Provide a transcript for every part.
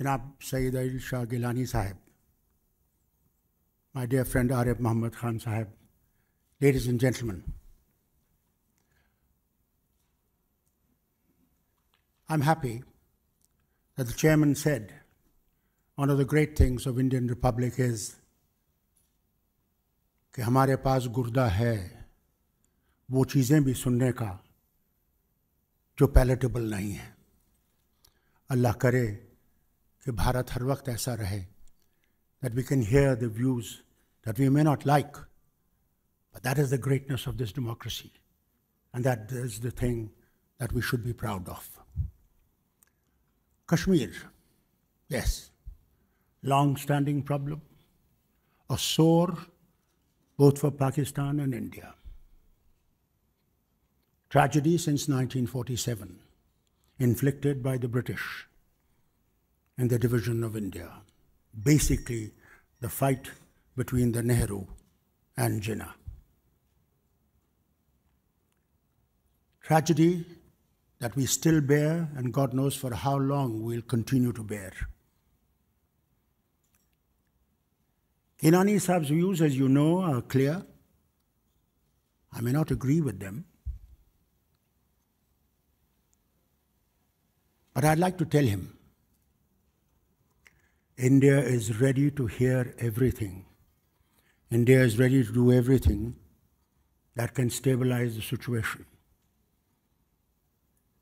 Janab Sayyid Ail Shah Gilani Sahib, my dear friend Arif Muhammad Khan Sahib, ladies and gentlemen, I'm happy that the chairman said one of the great things of Indian Republic is कि हमारे पास गुर्दा है वो चीज़ें भी सुनने का जो पैलेटेबल नहीं है अल्लाह करे that we can hear the views that we may not like. But that is the greatness of this democracy. And that is the thing that we should be proud of. Kashmir, yes, long standing problem, a sore both for Pakistan and India. Tragedy since 1947, inflicted by the British and the division of India. Basically, the fight between the Nehru and Jinnah. Tragedy that we still bear, and God knows for how long we'll continue to bear. Kinani Saab's views, as you know, are clear. I may not agree with them. But I'd like to tell him India is ready to hear everything. India is ready to do everything that can stabilize the situation.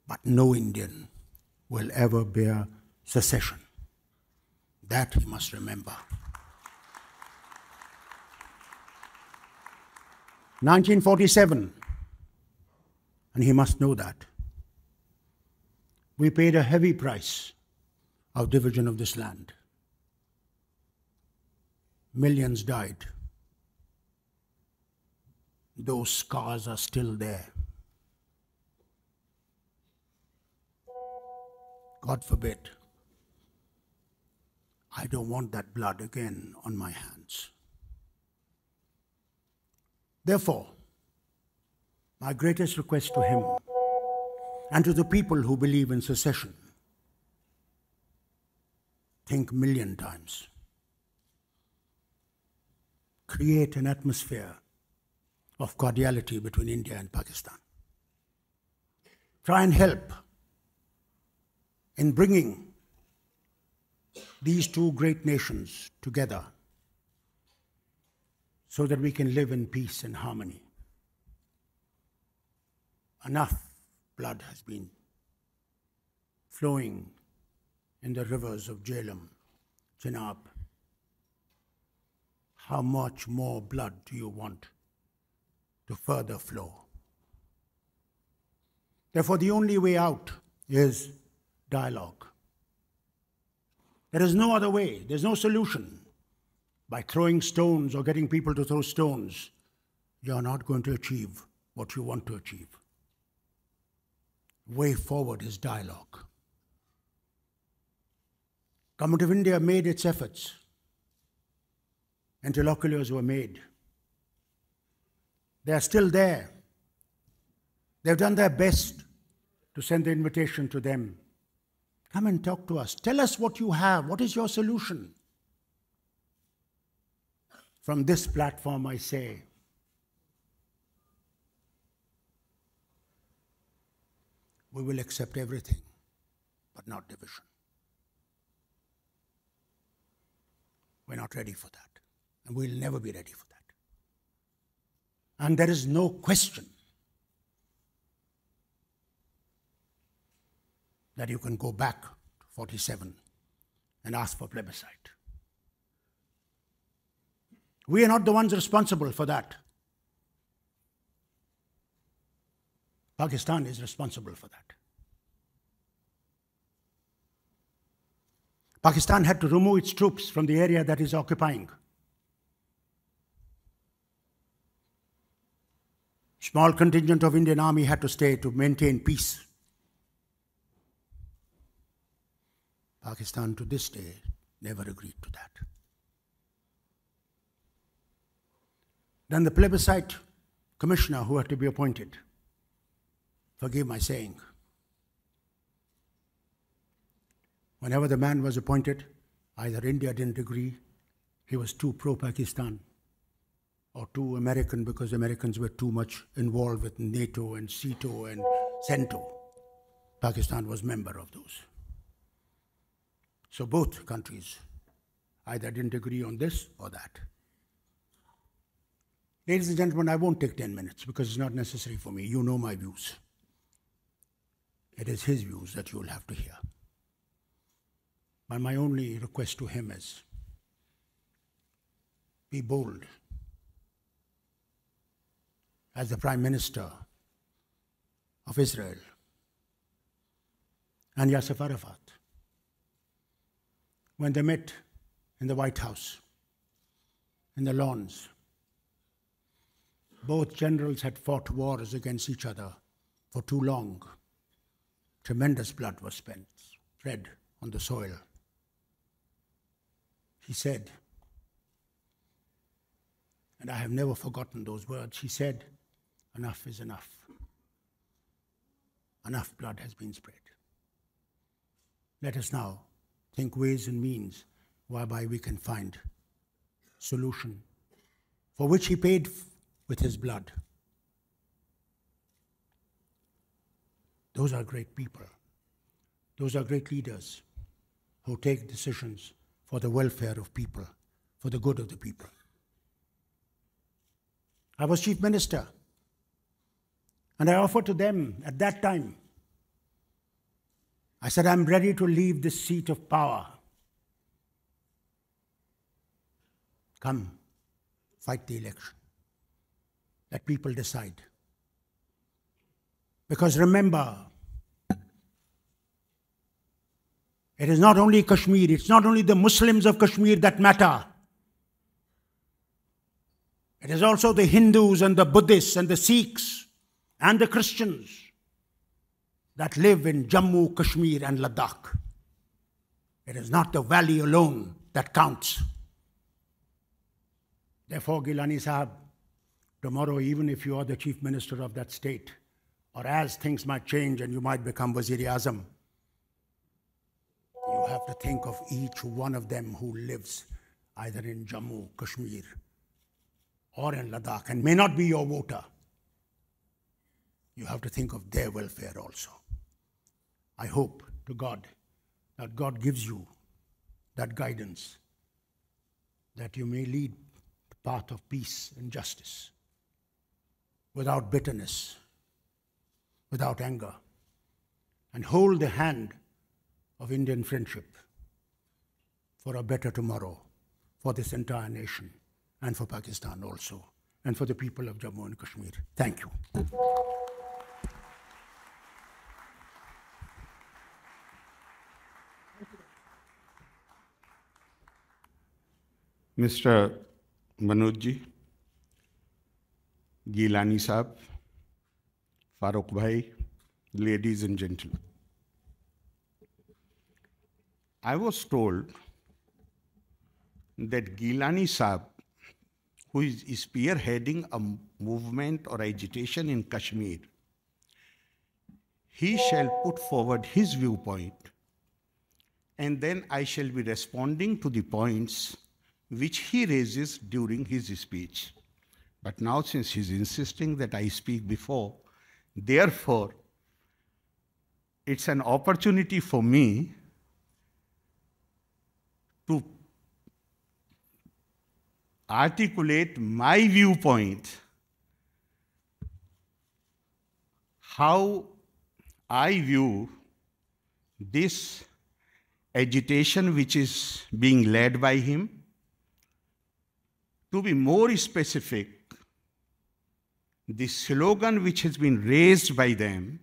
But no Indian will ever bear secession. That he must remember. 1947, and he must know that. We paid a heavy price of division of this land. Millions died. Those scars are still there. God forbid. I don't want that blood again on my hands. Therefore, my greatest request to him and to the people who believe in secession think million times create an atmosphere of cordiality between India and Pakistan. Try and help in bringing these two great nations together so that we can live in peace and harmony. Enough blood has been flowing in the rivers of Jhelum, Chenab, how much more blood do you want to further flow? Therefore, the only way out is dialogue. There is no other way, there's no solution. By throwing stones or getting people to throw stones, you're not going to achieve what you want to achieve. Way forward is dialogue. Government of India made its efforts interlocutors were made. They are still there. They've done their best to send the invitation to them. Come and talk to us. Tell us what you have. What is your solution? From this platform, I say, we will accept everything, but not division. We're not ready for that. And we'll never be ready for that. And there is no question that you can go back to 47 and ask for plebiscite. We are not the ones responsible for that. Pakistan is responsible for that. Pakistan had to remove its troops from the area that is occupying. Small contingent of Indian army had to stay to maintain peace. Pakistan to this day never agreed to that. Then the plebiscite commissioner who had to be appointed, forgive my saying, whenever the man was appointed, either India didn't agree, he was too pro Pakistan or too American because Americans were too much involved with NATO and CETO and CENTO. Pakistan was member of those. So both countries either didn't agree on this or that. Ladies and gentlemen, I won't take 10 minutes because it's not necessary for me. You know my views. It is his views that you will have to hear. But my only request to him is be bold as the Prime Minister of Israel and Yasser Arafat when they met in the White House, in the lawns. Both generals had fought wars against each other for too long. Tremendous blood was spent, red on the soil. He said, and I have never forgotten those words, he said, Enough is enough. Enough blood has been spread. Let us now think ways and means whereby we can find solution for which he paid with his blood. Those are great people. Those are great leaders who take decisions for the welfare of people, for the good of the people. I was chief minister and I offered to them at that time, I said, I'm ready to leave this seat of power. Come, fight the election. Let people decide. Because remember, it is not only Kashmir, it's not only the Muslims of Kashmir that matter. It is also the Hindus and the Buddhists and the Sikhs and the Christians that live in Jammu, Kashmir, and Ladakh. It is not the valley alone that counts. Therefore, Gilani Sahab, tomorrow, even if you are the chief minister of that state, or as things might change and you might become Wazir Azam, you have to think of each one of them who lives either in Jammu, Kashmir, or in Ladakh, and may not be your voter you have to think of their welfare also. I hope to God that God gives you that guidance that you may lead the path of peace and justice without bitterness, without anger, and hold the hand of Indian friendship for a better tomorrow for this entire nation and for Pakistan also and for the people of Jammu and Kashmir. Thank you. Mr. Manoj Gilani Saab, Farooq Bhai, ladies and gentlemen. I was told that Gilani Saab, who is spearheading a movement or agitation in Kashmir, he shall put forward his viewpoint and then I shall be responding to the points which he raises during his speech. But now, since he's insisting that I speak before, therefore, it's an opportunity for me to articulate my viewpoint, how I view this agitation which is being led by him to be more specific, the slogan which has been raised by them,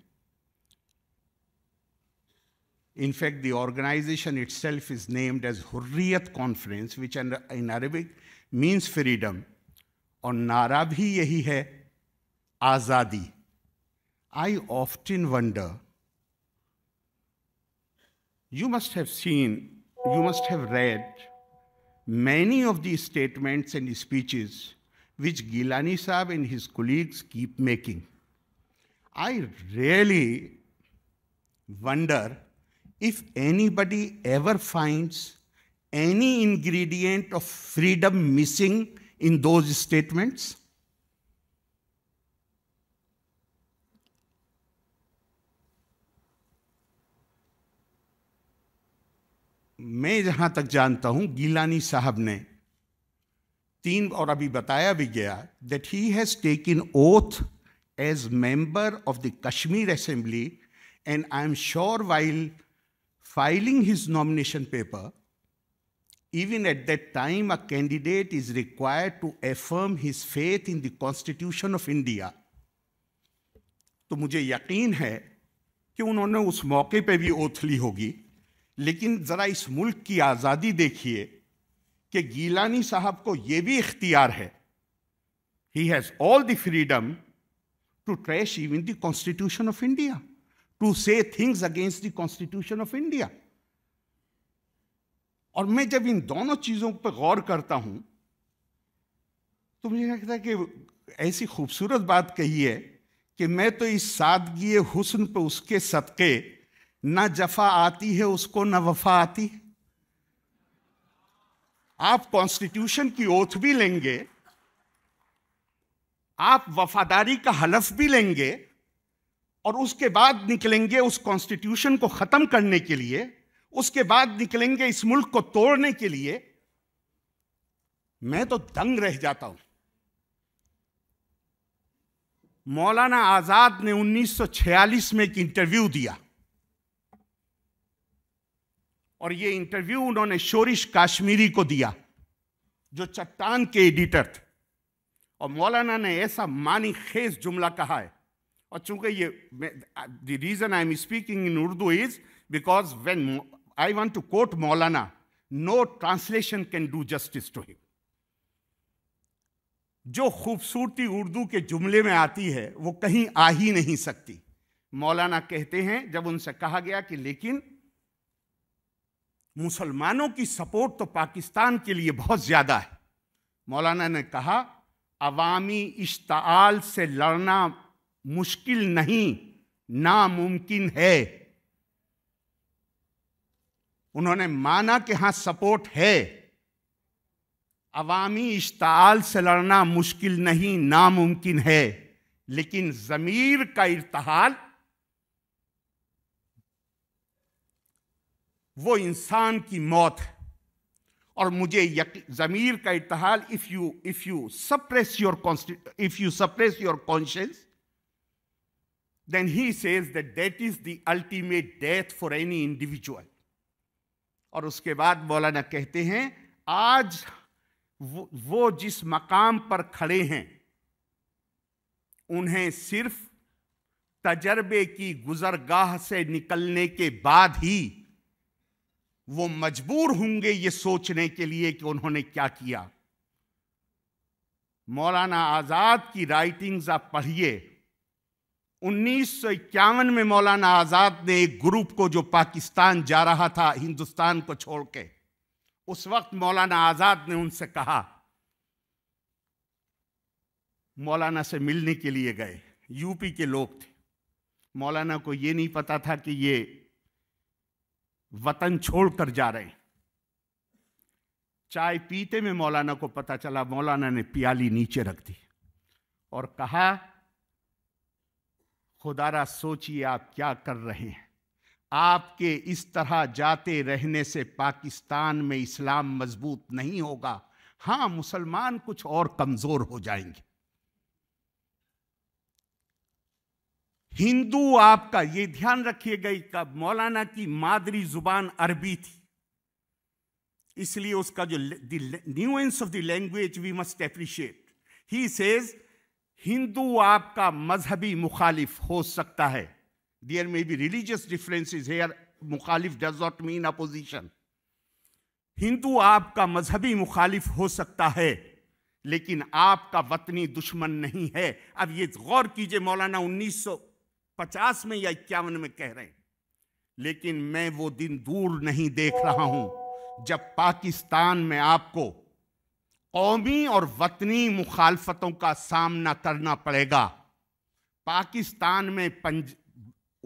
in fact, the organization itself is named as Hurriyat Conference, which in Arabic means freedom. or नारा भी यही है आज़ादी I often wonder, you must have seen, you must have read many of these statements and speeches which Gilani Saab and his colleagues keep making. I really wonder if anybody ever finds any ingredient of freedom missing in those statements. मैं जहां तक जानता हूं गीलानी साहब ने तीन और अभी बताया भी गया that he has taken oath as member of the Kashmir assembly and I am sure while filing his nomination paper even at that time a candidate is required to affirm his faith in the constitution of india तो मुझे यकीन है कि उन्होंने उस मौके पे भी ओथ ली होगी लेकिन ज़रा इस मुल्क की आज़ादी देखिए कि गीलानी साहब को यह भी इख्तियार है he has all the freedom to trash even the constitution of India to say things against the constitution of India और मैं जब इन दोनों चीज़ों पर गौर करता हूं तो मुझे लगता है कि ऐसी खूबसूरत बात कही है कि मैं तो इस सादगी हुस्न पर उसके सदक़े ना जफा आती है उसको ना वफा आती है आप कॉन्स्टिट्यूशन की ओथ भी लेंगे आप वफादारी का हलफ भी लेंगे और उसके बाद निकलेंगे उस कॉन्स्टिट्यूशन को खत्म करने के लिए उसके बाद निकलेंगे इस मुल्क को तोड़ने के लिए मैं तो दंग रह जाता हूं मौलाना आजाद ने 1946 में एक इंटरव्यू दिया और ये इंटरव्यू उन्होंने शोरिश काश्मीरी को दिया जो चट्टान के एडिटर थे और मौलाना ने ऐसा मानी खेज जुमला कहा है और चूंकि ये the reason I am speaking in Urdu is because when I want to quote Maulana no translation can do justice to him जो खूबसूरती उर्दू के जुमले में आती है वो कहीं आ ही नहीं सकती मौलाना कहते हैं जब उनसे कहा गया कि लेकिन मुसलमानों की सपोर्ट तो पाकिस्तान के लिए बहुत ज़्यादा है मौलाना ने कहा अवामी इश्ताल से लड़ना मुश्किल नहीं नामुमकिन है उन्होंने माना कि हाँ सपोर्ट है अवामी इश्ताल से लड़ना मुश्किल नहीं नामुमकिन है लेकिन ज़मीर का इरतहाल वो इंसान की मौत है और मुझे ज़मीर का इतहाल if you if you suppress your if you suppress your conscious then he says that that is the ultimate death for any individual और उसके बाद मौलाना कहते हैं आज वो, वो जिस मकाम पर खड़े हैं उन्हें सिर्फ तजर्बे की गुजरगाह से निकलने के बाद ही वो मजबूर होंगे ये सोचने के लिए कि उन्होंने क्या किया मौलाना आज़ाद की राइटिंग्स आप पढ़िए उन्नीस में मौलाना आज़ाद ने एक ग्रुप को जो पाकिस्तान जा रहा था हिंदुस्तान को छोड़ के उस वक्त मौलाना आज़ाद ने उनसे कहा मौलाना से मिलने के लिए गए यूपी के लोग थे मौलाना को यह नहीं पता था कि ये वतन छोड़कर जा रहे हैं चाय पीते में मौलाना को पता चला मौलाना ने प्याली नीचे रख दी और कहा खुदारा सोचिए आप क्या कर रहे हैं आपके इस तरह जाते रहने से पाकिस्तान में इस्लाम मजबूत नहीं होगा हां मुसलमान कुछ और कमज़ोर हो जाएंगे हिंदू आपका ये ध्यान रखिए गई का मौलाना की मादरी जुबान अरबी थी इसलिए उसका जो nuance of the language we must appreciate he says Hindu आपका मजहबी मुखालिफ हो सकता है there may be religious is here मुखालिफ does not mean opposition Hindu आपका मजहबी मुखालिफ हो सकता है लेकिन आपका वतनी दुश्मन नहीं है अब ये गौर कीजिए मौलाना उन्नीस सौ पचास में या इक्यावन में कह रहे हैं लेकिन मैं वो दिन दूर नहीं देख रहा हूं जब पाकिस्तान में आपको कौमी और वतनी मुखालफतों का सामना करना पड़ेगा पाकिस्तान में पंज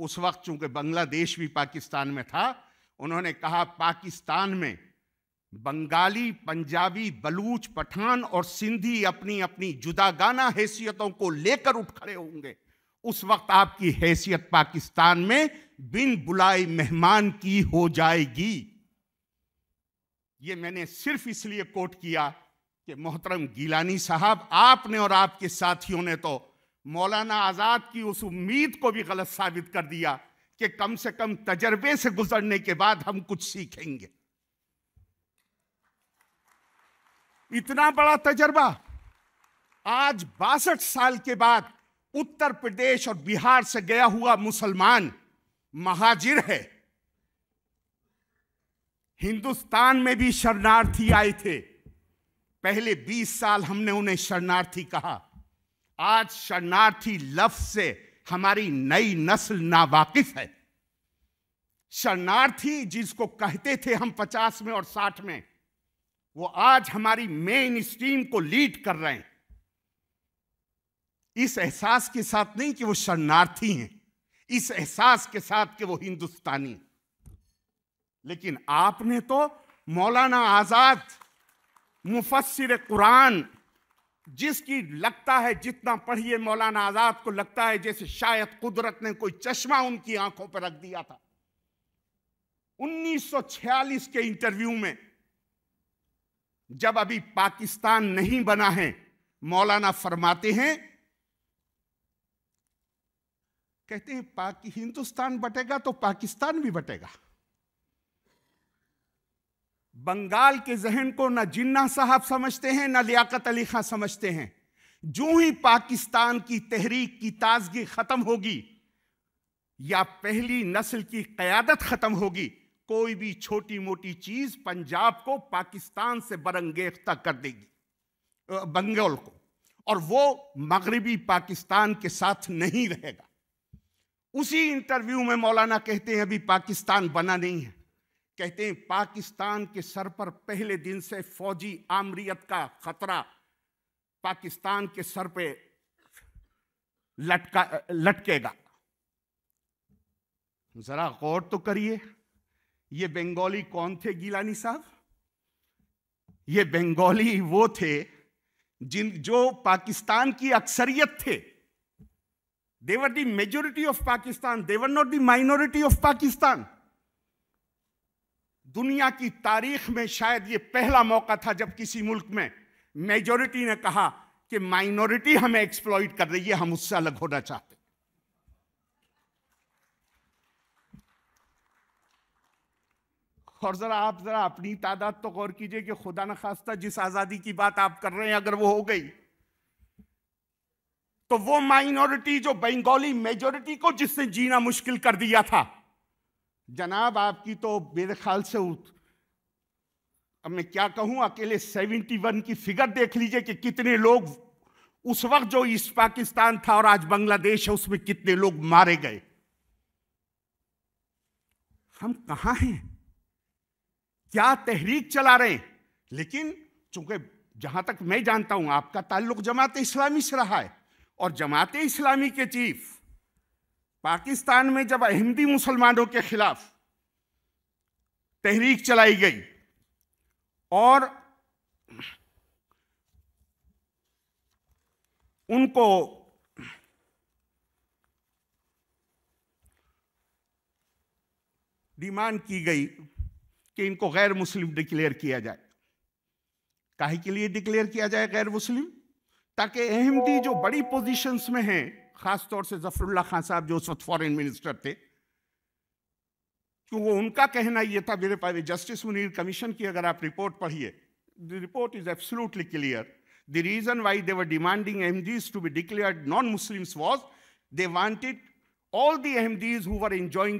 उस वक्त चूंकि बांग्लादेश भी पाकिस्तान में था उन्होंने कहा पाकिस्तान में बंगाली पंजाबी बलूच पठान और सिंधी अपनी अपनी जुदागाना हैसियतों को लेकर उठ खड़े होंगे उस वक्त आपकी हैसियत पाकिस्तान में बिन बुलाए मेहमान की हो जाएगी ये मैंने सिर्फ इसलिए कोट किया कि मोहतरम गीलानी साहब आपने और आपके साथियों ने तो मौलाना आज़ाद की उस उम्मीद को भी गलत साबित कर दिया कि कम से कम तजर्बे से गुजरने के बाद हम कुछ सीखेंगे इतना बड़ा तजर्बा आज बासठ साल के बाद उत्तर प्रदेश और बिहार से गया हुआ मुसलमान महाजिर है हिंदुस्तान में भी शरणार्थी आए थे पहले 20 साल हमने उन्हें शरणार्थी कहा आज शरणार्थी लफ्ज से हमारी नई नस्ल नावाकिफ है शरणार्थी जिसको कहते थे हम 50 में और 60 में वो आज हमारी मेन स्ट्रीम को लीड कर रहे हैं इस एहसास के साथ नहीं कि वो शरणार्थी हैं इस एहसास के साथ कि वो हिंदुस्तानी लेकिन आपने तो मौलाना आजाद मुफसर कुरान जिसकी लगता है जितना पढ़िए मौलाना आजाद को लगता है जैसे शायद कुदरत ने कोई चश्मा उनकी आंखों पर रख दिया था 1946 के इंटरव्यू में जब अभी पाकिस्तान नहीं बना है मौलाना फरमाते हैं कहते हैं पाकि हिंदुस्तान बटेगा तो पाकिस्तान भी बटेगा बंगाल के जहन को ना जिन्ना साहब समझते हैं ना लियाकत अली खां समझते हैं जो ही पाकिस्तान की तहरीक की ताजगी खत्म होगी या पहली नस्ल की क्यादत खत्म होगी कोई भी छोटी मोटी चीज पंजाब को पाकिस्तान से बरंगेख्ता कर देगी बंगाल को और वो मगरबी पाकिस्तान के साथ नहीं रहेगा उसी इंटरव्यू में मौलाना कहते हैं अभी पाकिस्तान बना नहीं है कहते हैं पाकिस्तान के सर पर पहले दिन से फौजी आमरीत का खतरा पाकिस्तान के सर पे लटका लटकेगा जरा गौर तो करिए ये बंगाली कौन थे गीलानी साहब ये बंगाली वो थे जिन जो पाकिस्तान की अक्सरियत थे They were the majority of Pakistan. They were not the minority of Pakistan. दुनिया की तारीख में शायद ये पहला मौका था जब किसी मुल्क में मेजोरिटी ने कहा कि माइनॉरिटी हमें एक्सप्लॉइट कर रही है हम उससे अलग होना चाहते और ज़रा आप ज़रा अपनी तादाद तो गौर कीजिए कि खुदा न खास्ता जिस आज़ादी की बात आप कर रहे हैं अगर वो हो गई तो वो माइनॉरिटी जो बंगाली मेजोरिटी को जिसने जीना मुश्किल कर दिया था जनाब आपकी तो मेरे ख्याल से अब मैं क्या कहूं अकेले 71 की फिगर देख लीजिए कि कितने लोग उस वक्त जो ईस्ट पाकिस्तान था और आज बांग्लादेश है उसमें कितने लोग मारे गए हम कहा हैं क्या तहरीक चला रहे हैं लेकिन चूंकि जहां तक मैं जानता हूं आपका ताल्लुक जमात इस्लामी से रहा है और जमात इस्लामी के चीफ पाकिस्तान में जब हिंदी मुसलमानों के खिलाफ तहरीक चलाई गई और उनको डिमांड की गई कि इनको गैर मुस्लिम डिक्लेयर किया जाए काहे के लिए डिक्लेयर किया जाए गैर मुस्लिम ताकि अहमदी जो बड़ी पोजीशंस में हैं खासतौर से जफरुल्ला खान साहब जो उस वक्त फॉरेन मिनिस्टर थे क्योंकि उनका कहना यह था मेरे पास जस्टिस मुनीर कमीशन की अगर आप रिपोर्ट पढ़िए the report is absolutely clear the reason why they were demanding MDs to be declare non Muslims was they wanted all the MDs who were enjoying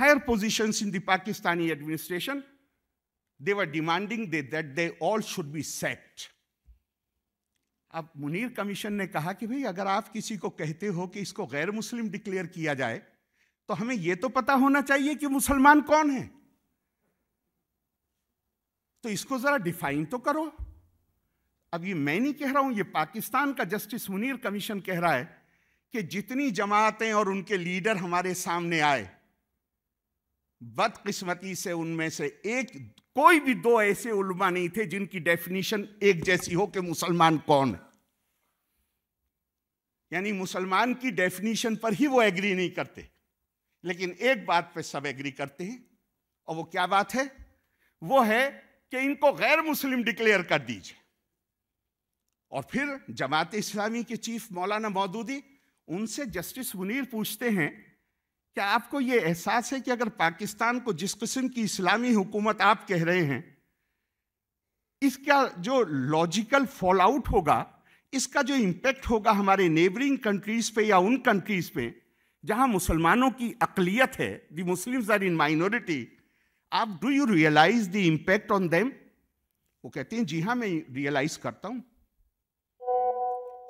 higher positions in the Pakistani administration, they were demanding they that they all should be set अब Munir commission ने कहा कि भाई अगर आप किसी को कहते हो कि इसको गैर मुस्लिम डिक्लेयर किया जाए तो हमें यह तो पता होना चाहिए कि मुसलमान कौन है तो इसको जरा डिफाइन तो करो अब ये मैं नहीं कह रहा हूं ये पाकिस्तान का जस्टिस मुनीर कमीशन कह रहा है कि जितनी जमातें और उनके लीडर हमारे सामने आए बदकिस्मती से उनमें से एक कोई भी दो ऐसे उलमा नहीं थे जिनकी डेफिनेशन एक जैसी हो कि मुसलमान कौन है यानी मुसलमान की डेफिनेशन पर ही वो एग्री नहीं करते लेकिन एक बात पे सब एग्री करते हैं और वो क्या बात है वो है कि इनको गैर मुस्लिम डिक्लेयर कर दीजिए और फिर जमात इस्लामी के चीफ मौलाना मौदूदी उनसे जस्टिस मुनीर पूछते हैं क्या आपको ये एहसास है कि अगर पाकिस्तान को जिस किस्म की इस्लामी हुकूमत आप कह रहे हैं इसका जो लॉजिकल फॉल आउट होगा इसका जो इम्पेक्ट होगा हमारे नेबरिंग कंट्रीज़ पे या उन कंट्रीज़ पे जहां मुसलमानों की अकलियत है the Muslims are in minority आप do you realize the impact on them वो कहते हैं जी हाँ मैं रियलाइज करता हूं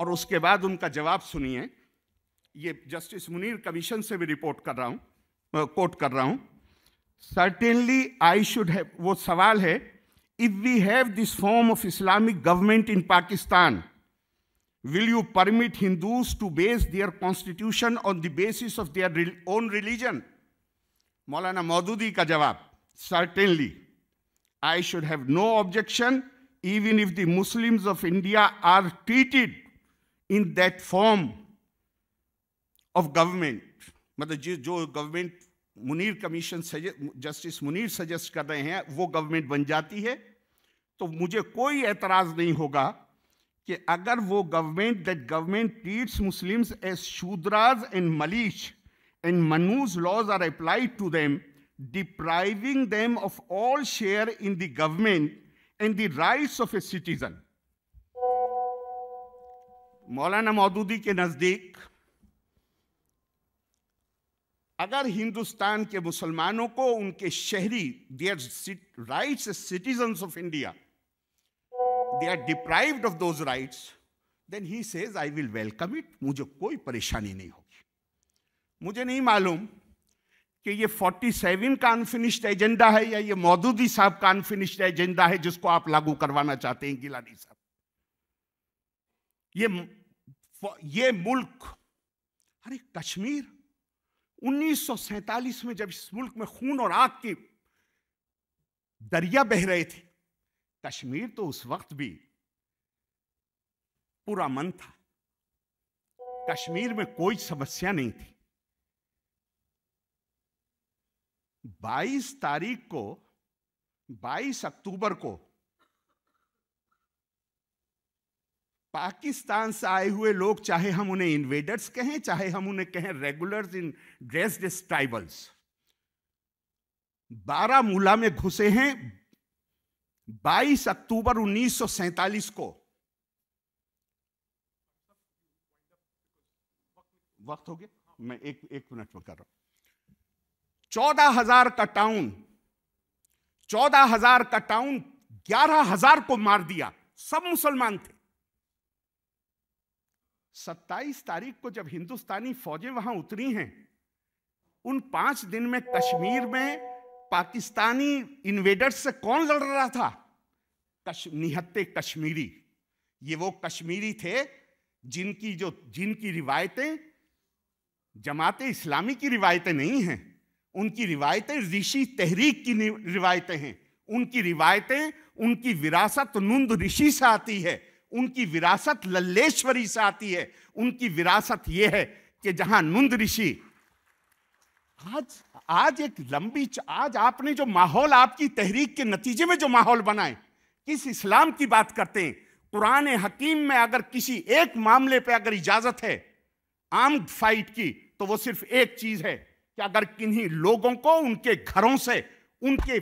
और उसके बाद उनका जवाब सुनिए ये जस्टिस मुनीर कमीशन से भी रिपोर्ट कर रहा हूं कोर्ट कर रहा हूं सर्टेनली आई शुड हैव वो सवाल है if we have this form of Islamic government in Pakistan will you permit Hindus to base their constitution on the basis of their own religion Maulana Maududi का जवाब certainly I should have no objection even if the Muslims of India are treated in that form of government मतलब जिस जो government Munir commission justice Munir suggest कर रहे हैं वो government बन जाती है तो मुझे कोई एतराज़ नहीं होगा कि अगर वो government that government treats Muslims as Shudras and मलिश and Manu's laws are applied to them depriving them of all share in the government and the rights of a citizen मौलाना मौदूदी के नज़दीक अगर हिंदुस्तान के मुसलमानों को उनके शहरी their right citizen of India they are deprived of those then he says I will welcome it मुझे कोई परेशानी नहीं होगी मुझे नहीं मालूम कि ये 47 का अनफिनिश्ड एजेंडा है या ये मौदूदी साहब का अनफिनिश्ड एजेंडा है जिसको आप लागू करवाना चाहते हैं गिलानी साहब ये ये मुल्क अरे कश्मीर उन्नीस में जब इस मुल्क में खून और आग की दरिया बह रहे थे कश्मीर तो उस वक्त भी पूरा मन था कश्मीर में कोई समस्या नहीं थी 22 तारीख को 22 अक्टूबर को पाकिस्तान से आए हुए लोग चाहे हम उन्हें इन्वेडर्स कहें चाहे हम उन्हें कहें regulars in dressed tribals Baramulla में घुसे हैं 22 अक्टूबर 1947 को वक्त हो गया मैं एक एक मिनट में कर रहा हूं चौदह हजार का टाउन चौदह हजार का टाउन ग्यारह हजार को मार दिया सब मुसलमान थे 27 तारीख को जब हिंदुस्तानी फौजें वहां उतरी हैं उन पांच दिन में कश्मीर में पाकिस्तानी इन्वेडर्स से कौन लड़ रहा था कश, निहत्ते कश्मीरी ये वो कश्मीरी थे जिनकी जो जिनकी रिवायतें जमात इस्लामी की रिवायतें नहीं हैं उनकी रिवायतें ऋषि तहरीक की रिवायतें हैं उनकी रिवायतें उनकी विरासत नुंद ऋषि से आती है उनकी विरासत लल्लेश्वरी से आती है उनकी विरासत यह है कि जहां नुंद ऋषि आज आज एक लंबी आज आपने जो माहौल आपकी तहरीक के नतीजे में जो माहौल बनाए किस इस्लाम की बात करते हैं कुरान हकीम में अगर किसी एक मामले पे अगर इजाजत है आर्म फाइट की तो वो सिर्फ एक चीज है कि अगर किन्हीं लोगों को उनके घरों से उनके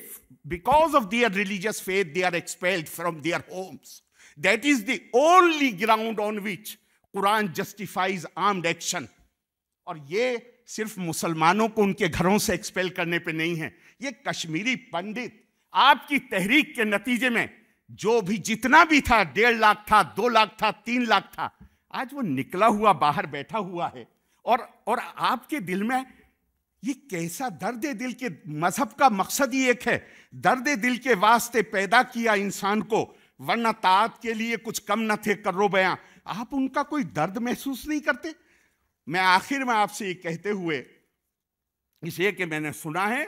because of their religious faith they are expelled from their homes That is the only ground on which Quran justifies armed action और ये सिर्फ मुसलमानों को उनके घरों से एक्सपेल करने पे नहीं है ये कश्मीरी पंडित आपकी तहरीक के नतीजे में जो भी जितना भी था डेढ़ लाख था दो लाख था तीन लाख था आज वो निकला हुआ बाहर बैठा हुआ है और और आपके दिल में ये कैसा दर्द दिल के मजहब का मकसद ही एक है दर्द दिल के वास्ते पैदा किया इंसान को वरना तात के लिए कुछ कम न थे करो बयां आप उनका कोई दर्द महसूस नहीं करते मैं आखिर में आपसे ये कहते हुए इसे कि मैंने सुना है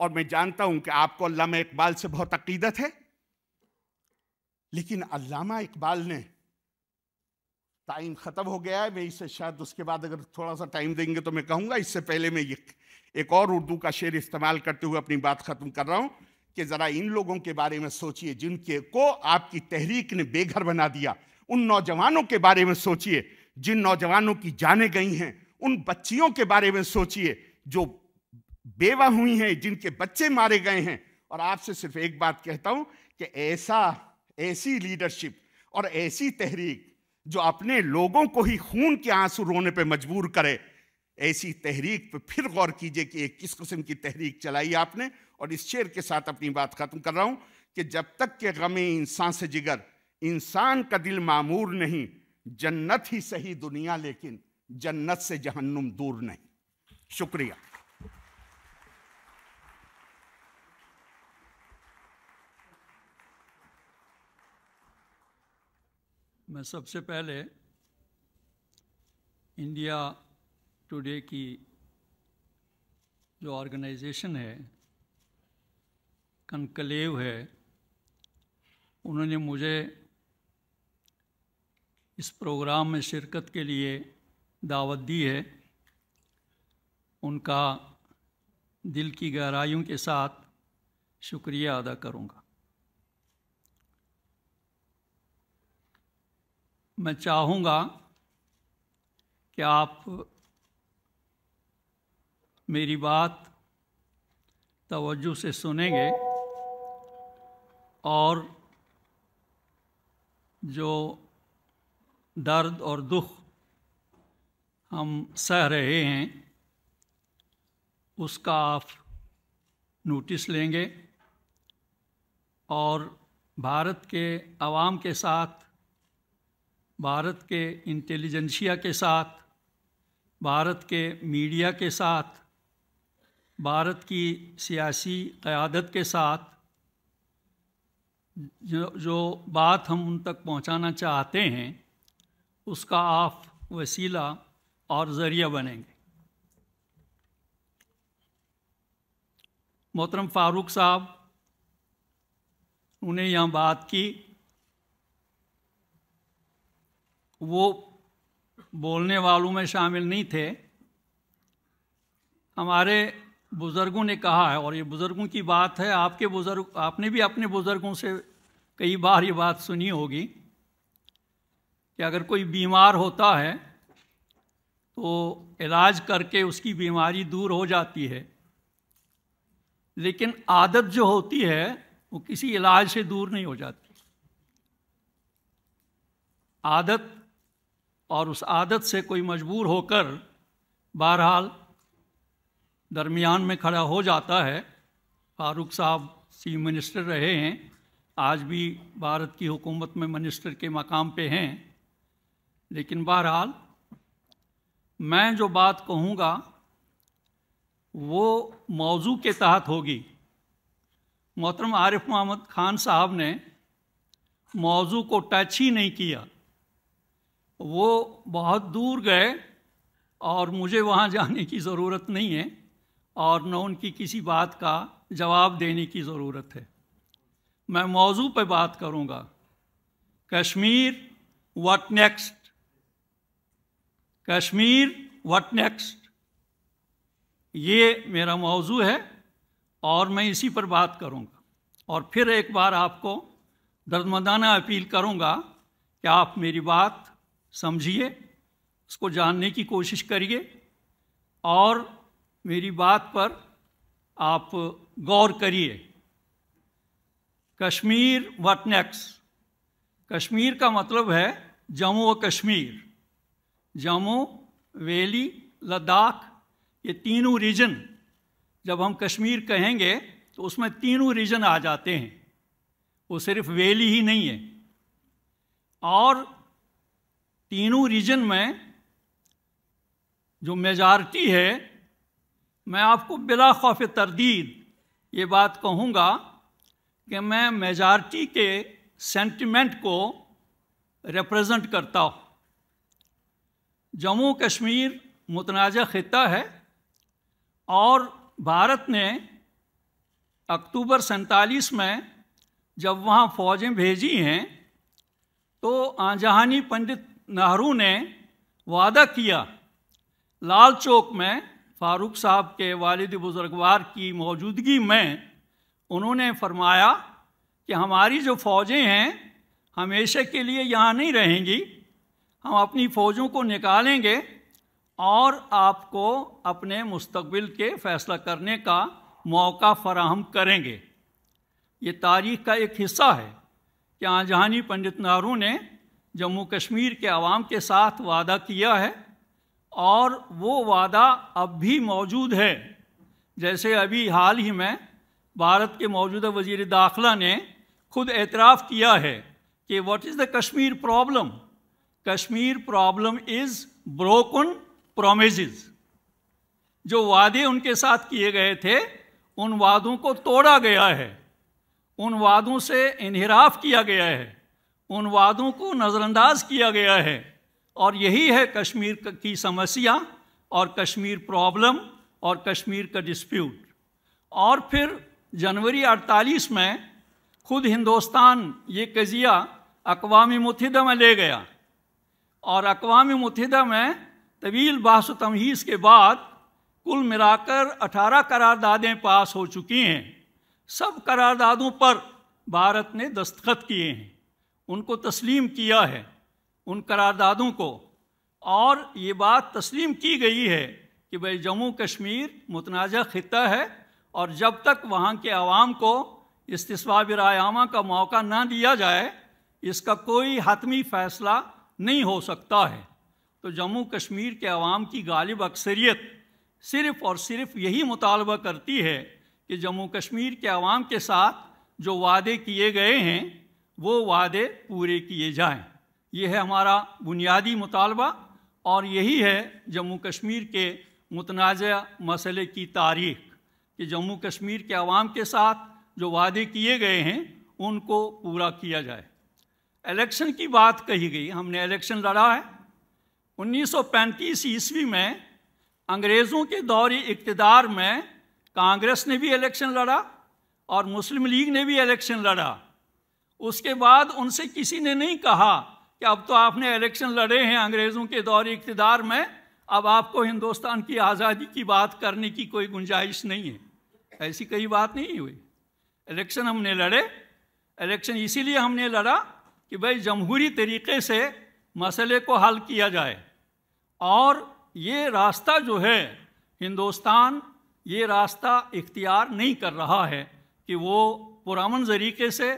और मैं जानता हूं कि आपको अल्लामा इकबाल से बहुत अकीदत है लेकिन अल्लामा इकबाल ने टाइम ख़त्म हो गया है मैं इसे शायद उसके बाद अगर थोड़ा सा टाइम देंगे तो मैं कहूंगा इससे पहले मैं ये एक और उर्दू का शेर इस्तेमाल करते हुए अपनी बात ख़त्म कर रहा हूं कि ज़रा इन लोगों के बारे में सोचिए जिनके को आपकी तहरीक ने बेघर बना दिया उन नौजवानों के बारे में सोचिए जिन नौजवानों की जाने गई हैं उन बच्चियों के बारे में सोचिए जो बेवा हुई हैं जिनके बच्चे मारे गए हैं और आपसे सिर्फ एक बात कहता हूं कि ऐसा ऐसी लीडरशिप और ऐसी तहरीक जो अपने लोगों को ही खून के आंसू रोने पे मजबूर करे ऐसी तहरीक पर फिर गौर कीजिए कि किस किस्म की तहरीक चलाई आपने और इस शेर के साथ अपनी बात ख़त्म कर रहा हूं कि जब तक के गमे इंसान से जिगर इंसान का दिल मामूर नहीं जन्नत ही सही दुनिया लेकिन जन्नत से जहन्नुम दूर नहीं शुक्रिया मैं सबसे पहले इंडिया टुडे की जो ऑर्गेनाइजेशन है कंक्लेव है उन्होंने मुझे इस प्रोग्राम में शिरकत के लिए दावत दी है उनका दिल की गहराइयों के साथ शुक्रिया अदा करूंगा मैं चाहूँगा कि आप मेरी बात तवज्जो से सुनेंगे और जो दर्द और दुख हम सह रहे हैं उसका आप नोटिस लेंगे और भारत के आवाम के साथ भारत के इंटेलिजेंसिया के साथ भारत के मीडिया के साथ भारत की सियासी क़्यादत के साथ जो जो बात हम उन तक पहुंचाना चाहते हैं उसका आप वसीला और ज़रिया बनेंगे मोहतरम फारूक साहब उन्हें यहाँ बात की वो बोलने वालों में शामिल नहीं थे हमारे बुज़ुर्गों ने कहा है और ये बुज़ुर्गों की बात है आपके बुज़ुर्ग आपने भी अपने बुज़ुर्गों से कई बार ये बात सुनी होगी कि अगर कोई बीमार होता है तो इलाज करके उसकी बीमारी दूर हो जाती है लेकिन आदत जो होती है वो किसी इलाज से दूर नहीं हो जाती आदत और उस आदत से कोई मजबूर होकर बहरहाल दरमियान में खड़ा हो जाता है फारूक साहब चीफ मिनिस्टर रहे हैं आज भी भारत की हुकूमत में मिनिस्टर के मकाम पे हैं लेकिन बहरहाल मैं जो बात कहूँगा वो मौजू के तहत होगी मोहतरम आरिफ मोहम्मद खान साहब ने मौजू को टच ही नहीं किया वो बहुत दूर गए और मुझे वहाँ जाने की ज़रूरत नहीं है और न उनकी किसी बात का जवाब देने की ज़रूरत है मैं मौजू पर बात करूँगा Kashmir what next Kashmir what next ये मेरा मौजू है और मैं इसी पर बात करूँगा और फिर एक बार आपको दर्दमदाना अपील करूँगा कि आप मेरी बात समझिए उसको जानने की कोशिश करिए और मेरी बात पर आप गौर करिए कश्मीर वट नेक्स कश्मीर का मतलब है जम्मू व कश्मीर जम्मू वेली लद्दाख ये तीनों रीजन जब हम कश्मीर कहेंगे तो उसमें तीनों रीजन आ जाते हैं वो सिर्फ वेली ही नहीं है और तीनों रीजन में जो मेजॉरिटी है मैं आपको बिला खौफ तरदीद ये बात कहूँगा कि मैं मेजॉरिटी के सेंटिमेंट को रिप्रेजेंट करता हूँ जम्मू कश्मीर मुतनाज़ ख़िता है और भारत ने अक्टूबर सैंतालीस में जब वहाँ फ़ौजें भेजी हैं तो आजहानी पंडित नेहरू ने वादा किया लाल चौक में फारूक साहब के वालिद बुज़ुर्गवार की मौजूदगी में उन्होंने फरमाया कि हमारी जो फ़ौजें हैं हमेशा के लिए यहाँ नहीं रहेंगी हम अपनी फ़ौजों को निकालेंगे और आपको अपने मुस्तबिल के फ़ैसला करने का मौका फराहम करेंगे ये तारीख़ का एक हिस्सा है कि आजहानी पंडित नारू ने जम्मू कश्मीर के आवाम के साथ वादा किया है और वो वादा अब भी मौजूद है जैसे अभी हाल ही में भारत के मौजूदा वजीर दाखिला ने खुद एतराफ़ किया है कि what is the Kashmir problem Kashmir problem is broken promise जो वादे उनके साथ किए गए थे उन वादों को तोड़ा गया है उन वादों से इनहराफ किया गया है उन वादों को नज़रअंदाज किया गया है और यही है कश्मीर की समस्या और कश्मीर प्रॉब्लम और कश्मीर का डिस्प्यूट और फिर जनवरी 48 में खुद हिंदुस्तान ये कज़िया अकवा मुतहदा में ले गया और अकवा मुतहदा में तवील बास तमहीस के बाद कुल मिलाकर 18 करारदादें पास हो चुकी हैं सब करारदादों पर भारत ने दस्तखत किए हैं उनको तस्लीम किया है उन करारदादों को और ये बात तस्लीम की गई है कि भाई जम्मू कश्मीर मुतनाज़ ख़त्ता है और जब तक वहाँ के आवाम को इस्तवा रायामा का मौका ना दिया जाए इसका कोई हतमी फ़ैसला नहीं हो सकता है तो जम्मू कश्मीर के आवाम की गालिब अक्सरियत सिर्फ़ और सिर्फ यही मुतालबा करती है कि जम्मू कश्मीर के आवाम के साथ जो वादे किए गए हैं वो वादे पूरे किए जाएँ ये है हमारा बुनियादी मुतालबा और यही है जम्मू कश्मीर के मतनाज़ मसले की तारीख कि जम्मू कश्मीर के आवाम के साथ जो वादे किए गए हैं उनको पूरा किया जाए इलेक्शन की बात कही गई हमने इलेक्शन लड़ा है 1935 ईस्वी में अंग्रेज़ों के दौरे इकतदार में कांग्रेस ने भी इलेक्शन लड़ा और मुस्लिम लीग ने भी इलेक्शन लड़ा उसके बाद उनसे किसी ने नहीं कहा कि अब तो आपने इलेक्शन लड़े हैं अंग्रेज़ों के दौर इकतदार में अब आपको हिंदुस्तान की आज़ादी की बात करने की कोई गुंजाइश नहीं है ऐसी कई बात नहीं हुई इलेक्शन हमने लड़े इलेक्शन इसीलिए हमने लड़ा कि भाई जमहूरी तरीके से मसले को हल किया जाए और ये रास्ता जो है हिंदुस्तान ये रास्ता इख्तियार नहीं कर रहा है कि वो पुरान तरीके से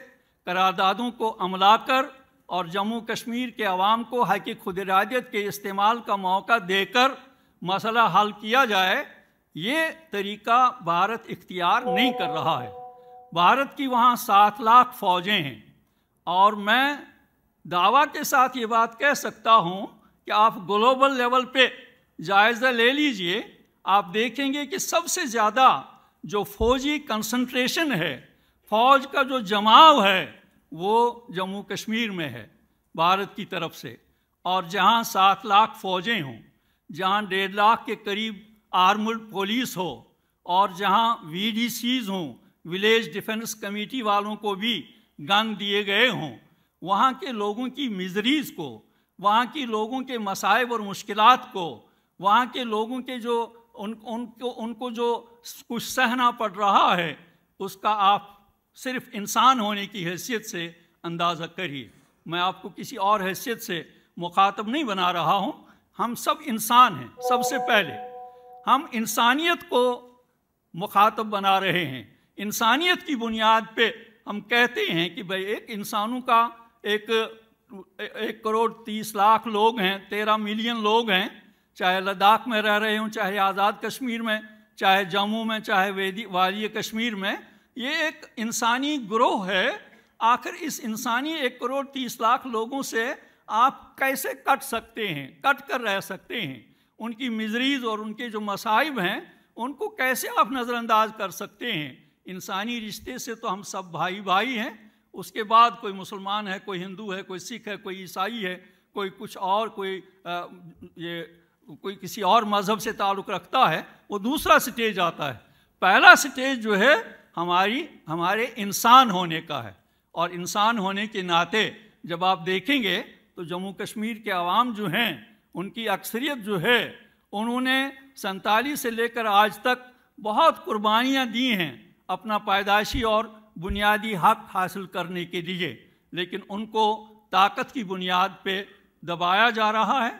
करारदादों को अमला कर और जम्मू कश्मीर के आवाम को हक खुद इरादत के इस्तेमाल का मौका देकर मसला हल किया जाए ये तरीका भारत इख्तियार नहीं कर रहा है भारत की वहाँ सात लाख फ़ौजें हैं और मैं दावा के साथ ये बात कह सकता हूँ कि आप ग्लोबल लेवल पे जायज़ा ले लीजिए आप देखेंगे कि सबसे ज़्यादा जो फौजी कंसंट्रेशन है फौज का जो जमाव है वो जम्मू कश्मीर में है भारत की तरफ से और जहां सात लाख फौजें हों जहां डेढ़ लाख के करीब आर्मड पुलिस हो और जहां वीडीसीज हों विलेज डिफेंस कमेटी वालों को भी गन दिए गए हों वहाँ के लोगों की मिजरीज को वहाँ के लोगों के मसायब और मुश्किल को वहाँ के लोगों के जो उन उनको उनको जो कुछ सहना पड़ रहा है उसका आप सिर्फ इंसान होने की हैसियत से अंदाज़ा करिए मैं आपको किसी और हैसियत से मुखातब नहीं बना रहा हूँ हम सब इंसान हैं सबसे पहले हम इंसानियत को मुखातब बना रहे हैं इंसानियत की बुनियाद पे हम कहते हैं कि भाई एक इंसानों का एक एक करोड़ तीस लाख लोग हैं तेरह मिलियन लोग हैं चाहे लद्दाख में रह रहे हों चाहे आज़ाद कश्मीर में चाहे जम्मू में चाहे वेदी वाली कश्मीर में ये एक इंसानी ग्रोह है आखिर इस इंसानी एक करोड़ तीस लाख लोगों से आप कैसे कट सकते हैं कट कर रह सकते हैं उनकी मिजरीज और उनके जो मसाइब हैं उनको कैसे आप नज़रअंदाज कर सकते हैं इंसानी रिश्ते से तो हम सब भाई भाई हैं उसके बाद कोई मुसलमान है कोई हिंदू है कोई सिख है कोई ईसाई है कोई कुछ और कोई आ, ये कोई किसी और मज़हब से ताल्लुक़ रखता है वो दूसरा स्टेज आता है पहला स्टेज जो है हमारी हमारे इंसान होने का है और इंसान होने के नाते जब आप देखेंगे तो जम्मू कश्मीर के आवाम जो हैं उनकी अक्सरियत जो है उन्होंने सैतालीस से लेकर आज तक बहुत कुर्बानियाँ दी हैं अपना पैदाशी और बुनियादी हक हासिल करने के लिए लेकिन उनको ताकत की बुनियाद पे दबाया जा रहा है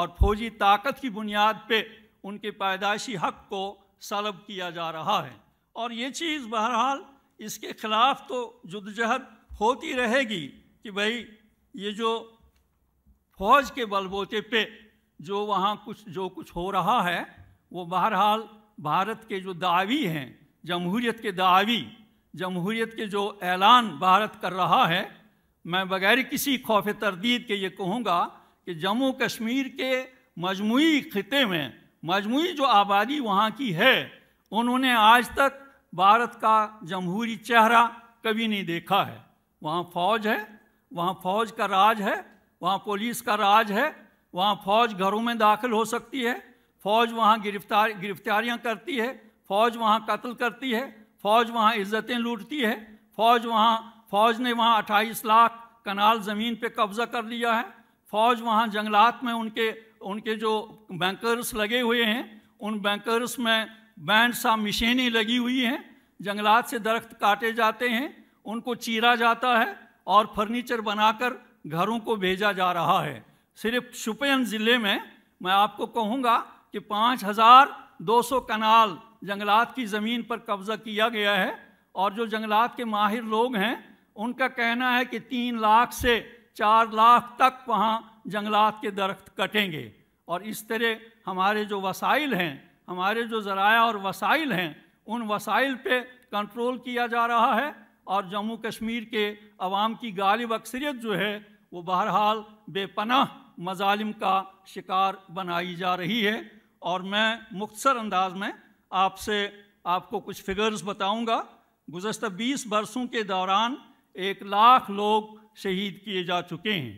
और फौजी ताकत की बुनियाद पे उनके पैदाशी हक को सलब किया जा रहा है और ये चीज़ बहरहाल इसके ख़िलाफ़ तो जदजहद होती रहेगी कि भाई ये जो फौज के बलबोते पे जो वहाँ कुछ जो कुछ हो रहा है वो बहरहाल भारत के जो दावी हैं जमहूरीत के दावी जमहूरीत के जो ऐलान भारत कर रहा है मैं बगैर किसी खौफ तरदीद के ये कहूँगा कि जम्मू कश्मीर के मजमू ख़त्े में मजमू जो आबादी वहाँ की है उन्होंने आज तक भारत का जमहूरी चेहरा कभी नहीं देखा है वहाँ फौज है वहाँ फौज का राज है वहाँ पुलिस का राज है वहाँ फौज घरों में दाखिल हो सकती है फौज वहाँ गिरफ्तार गिरफ्तारियाँ करती है फौज वहाँ कत्ल करती है फौज वहाँ इज्जतें लूटती है फौज वहाँ फौज ने वहाँ अट्ठाईस लाख कनाल ज़मीन पे कब्ज़ा कर लिया है फौज वहाँ जंगलात में उनके उनके जो बैंकर्स लगे हुए हैं उन बैंकर्स में बैंड सा मशीनें लगी हुई हैं जंगलात से दरख्त काटे जाते हैं उनको चीरा जाता है और फर्नीचर बनाकर घरों को भेजा जा रहा है सिर्फ शुपयन ज़िले में मैं आपको कहूँगा कि पाँच हज़ार दो सौ कनाल जंगलात की ज़मीन पर कब्ज़ा किया गया है और जो जंगलात के माहिर लोग हैं उनका कहना है कि तीन लाख से चार लाख तक वहाँ जंगलात के दरख्त कटेंगे और इस तरह हमारे जो वसाइल हैं हमारे जो ज़राया और वसाइल हैं उन वसाइल पे कंट्रोल किया जा रहा है और जम्मू कश्मीर के अवाम की गालिब अक्सरियत जो है वो बहरहाल बेपनाह मजालिम का शिकार बनाई जा रही है और मैं मुख्तर अंदाज में आपसे आपको कुछ फिगर्स बताऊंगा गुजशत 20 बरसों के दौरान एक लाख लोग शहीद किए जा चुके हैं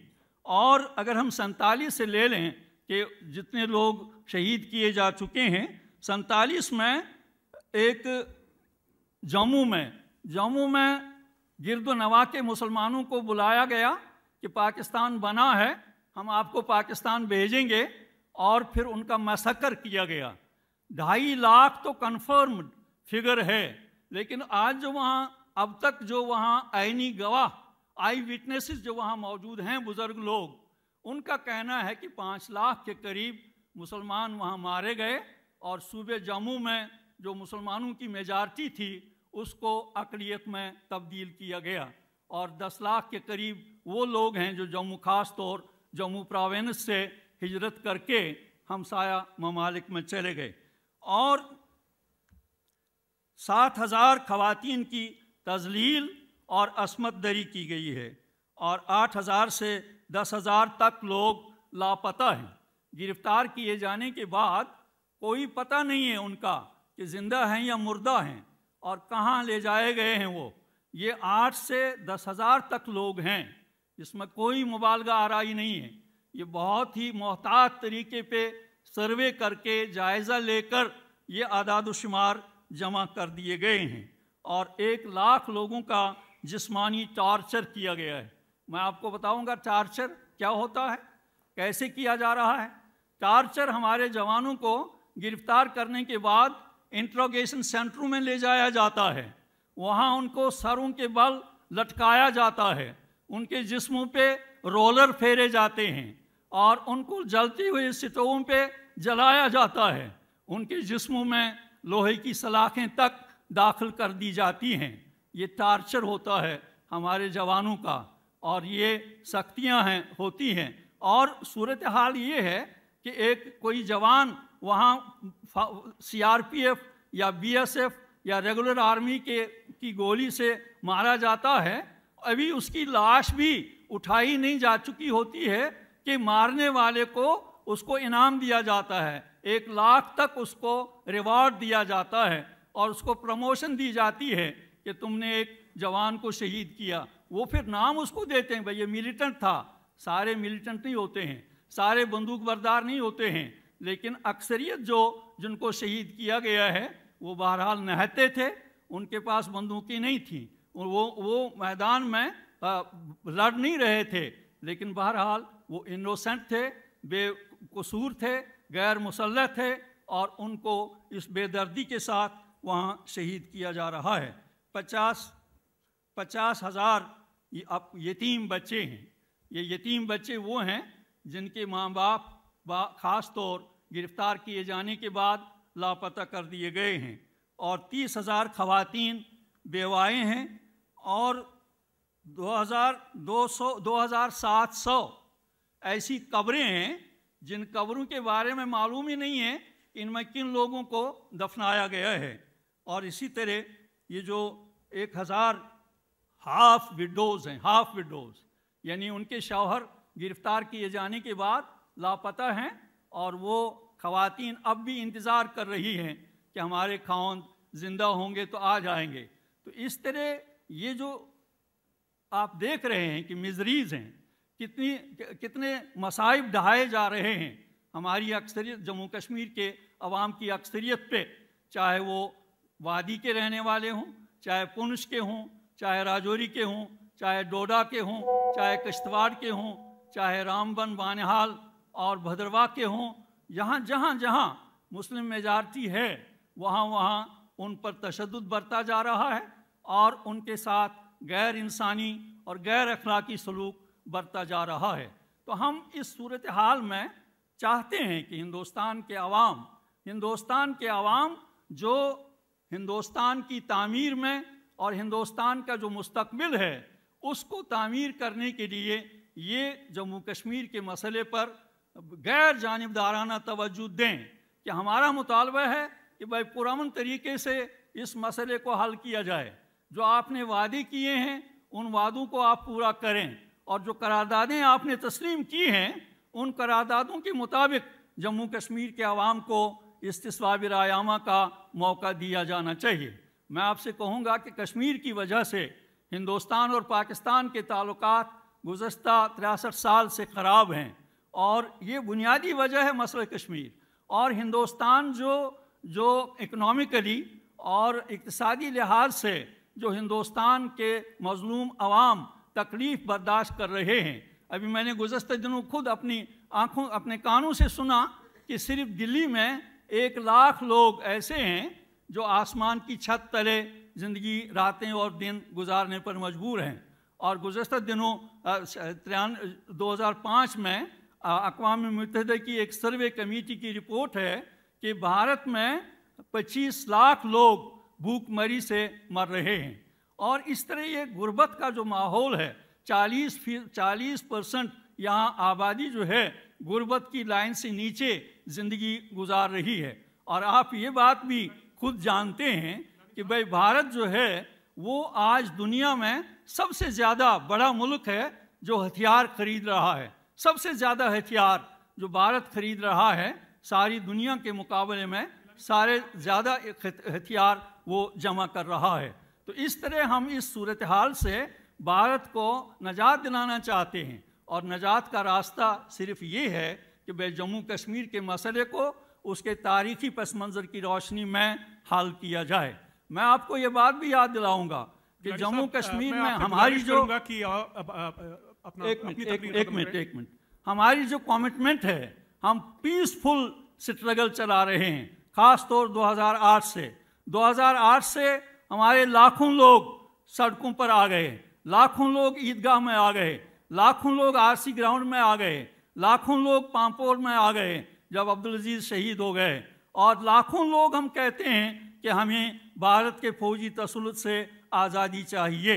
और अगर हम सैंतालीस से ले लें कि जितने लोग शहीद किए जा चुके हैं सैतालीस में एक जम्मू में जम्मू में गिरद नवा के मुसलमानों को बुलाया गया कि पाकिस्तान बना है हम आपको पाकिस्तान भेजेंगे और फिर उनका मैसकर किया गया ढाई लाख तो कन्फर्म फिगर है लेकिन आज जो वहाँ अब तक जो वहाँ आइनी गवाह आई विटनेसेस जो वहाँ मौजूद हैं बुज़ुर्ग लोग उनका कहना है कि पाँच लाख के करीब मुसलमान वहाँ मारे गए और सूबे जम्मू में जो मुसलमानों की मेजार्टी थी उसको अकलियत में तब्दील किया गया और 10 लाख के करीब वो लोग हैं जो जम्मू ख़ास तौर जम्मू प्रोवेंस से हिजरत करके हमसाया ममालिक में चले गए और सात हज़ार खवतिन की तजलील और असमत दरी की गई है और आठ हज़ार से दस हज़ार तक लोग लापता हैं गिरफ्तार किए जाने के बाद कोई पता नहीं है उनका कि ज़िंदा हैं या मुर्दा हैं और कहाँ ले जाए गए हैं वो ये आठ से दस हज़ार तक लोग हैं इसमें कोई मुबालगा आरई नहीं है ये बहुत ही मोहतात तरीके पे सर्वे करके जायज़ा लेकर ये शुमार जमा कर दिए गए हैं और एक लाख लोगों का जिस्मानी टार्चर किया गया है मैं आपको बताऊंगा टार्चर क्या होता है कैसे किया जा रहा है टार्चर हमारे जवानों को गिरफ्तार करने के बाद इंट्रोगेशन सेंटरों में ले जाया जाता है वहाँ उनको सरों के बल लटकाया जाता है उनके जिस्मों पे रोलर फेरे जाते हैं और उनको जलती हुई सितों पे जलाया जाता है उनके जिस्मों में लोहे की सलाखें तक दाखिल कर दी जाती हैं ये टार्चर होता है हमारे जवानों का और ये सख्तियाँ हैं होती हैं और सूरत हाल ये है कि एक कोई जवान वहाँ सीआरपीएफ या बीएसएफ या रेगुलर आर्मी के की गोली से मारा जाता है अभी उसकी लाश भी उठाई नहीं जा चुकी होती है कि मारने वाले को उसको इनाम दिया जाता है एक लाख तक उसको रिवार्ड दिया जाता है और उसको प्रमोशन दी जाती है कि तुमने एक जवान को शहीद किया वो फिर नाम उसको देते हैं भाई ये मिलिटेंट था सारे मिलिटेंट नहीं होते हैं सारे बंदूक बरदार नहीं होते हैं लेकिन अक्सरियत जो जिनको शहीद किया गया है वो बहरहाल नहते थे उनके पास बंदूकें नहीं थी वो वो मैदान में लड़ नहीं रहे थे लेकिन बहरहाल वो इनोसेंट थे बेकसूर थे गैर मुसल थे और उनको इस बेदर्दी के साथ वहाँ शहीद किया जा रहा है पचास पचास हज़ार यतीम बच्चे हैं ये यतीम बच्चे वो हैं जिनके माँ बाप बा, खास तौर गिरफ्तार किए जाने के बाद लापता कर दिए गए हैं और तीस हज़ार खवतिन बेवाएँ हैं और 2200 2700 ऐसी कब्रें हैं जिन कब्रों के बारे में मालूम ही नहीं है इनमें किन लोगों को दफनाया गया है और इसी तरह ये जो एक हज़ार हाफ विडोज़ हैं हाफ विडोज़ यानी उनके शौहर गिरफ्तार किए जाने के बाद लापता हैं और वो खातन अब भी इंतज़ार कर रही हैं कि हमारे खाउन ज़िंदा होंगे तो आ जाएंगे तो इस तरह ये जो आप देख रहे हैं कि मिजरीज़ हैं कितनी कितने मसाइब ढहाए जा रहे हैं हमारी अक्सरियत जम्मू कश्मीर के अवाम की अक्सरियत पे चाहे वो वादी के रहने वाले हों चाहे पुनश के हों चाहे राजौरी के हों चाहे डोडा के हों चाहे किश्तवाड़ के हों चाहे रामबन बानिहाल और भद्रवा के हों यहाँ जहाँ जहाँ मुस्लिम मेजार्टी है वहाँ वहाँ उन पर तशद बरता जा रहा है और उनके साथ गैर इंसानी और गैर अखलाकी सलूक बरता जा रहा है तो हम इस सूरत हाल में चाहते हैं कि हिंदुस्तान के आवाम हिंदुस्तान के आवाम जो हिंदुस्तान की तामीर में और हिंदुस्तान का जो मुस्तबिल है उसको तामीर करने के लिए ये जम्मू कश्मीर के मसले पर गैर जानबदाराना तोज्जो दें कि हमारा मुतालबा है कि भाई पुरान तरीके से इस मसले को हल किया जाए जो आपने वादे किए हैं उन वादों को आप पूरा करें और जो करारदादें आपने तस्लीम की हैं उन करारदादों के मुताबिक जम्मू कश्मीर के आवाम को इसतवाब रामा का मौका दिया जाना चाहिए मैं आपसे कहूँगा कि कश्मीर की वजह से हिंदुस्तान और पाकिस्तान के तलुकत गुजशत तिरसठ साल से ख़राब हैं और ये बुनियादी वजह है मसल कश्मीर और हिंदुस्तान जो जो इकनॉमिकली और इकतदी लिहाज से जो हिंदुस्तान के मजलूम आवाम तकलीफ़ बर्दाश्त कर रहे हैं अभी मैंने गुजशत दिनों खुद अपनी आँखों अपने कानों से सुना कि सिर्फ दिल्ली में एक लाख लोग ऐसे हैं जो आसमान की छत तले ज़िंदगी रातें और दिन गुजारने पर मजबूर हैं और गुजशत दिनों त्रियान दो में अकवा मतहद की एक सर्वे कमेटी की रिपोर्ट है कि भारत में 25 लाख लोग भूखमरी से मर रहे हैं और इस तरह ये गुर्बत का जो माहौल है 40 चालीस परसेंट यहाँ आबादी जो है गुर्बत की लाइन से नीचे ज़िंदगी गुजार रही है और आप ये बात भी खुद जानते हैं कि भाई भारत जो है वो आज दुनिया में सबसे ज़्यादा बड़ा मुल्क है जो हथियार खरीद रहा है सबसे ज़्यादा हथियार जो भारत खरीद रहा है सारी दुनिया के मुकाबले में सारे ज़्यादा हथियार वो जमा कर रहा है तो इस तरह हम इस सूरत हाल से भारत को नजात दिलाना चाहते हैं और नजात का रास्ता सिर्फ ये है कि भाई जम्मू कश्मीर के मसले को उसके तारीखी पस मंज़र की रोशनी में हल किया जाए मैं आपको ये बात भी याद दिलाऊंगा कि जम्मू कश्मीर में हमारी जो कि एक मिनट एक मिनट हमारी जो कमिटमेंट है हम पीसफुल स्ट्रगल चला रहे हैं खास तौर 2008 से 2008 से हमारे लाखों लोग सड़कों पर आ गए लाखों लोग ईदगाह में आ गए लाखों लोग आरसी ग्राउंड में आ गए लाखों लोग पांपोर में आ गए जब अब्दुल अजीज़ शहीद हो गए और लाखों लोग हम कहते हैं कि हमें भारत के फौजी तसलुत से आज़ादी चाहिए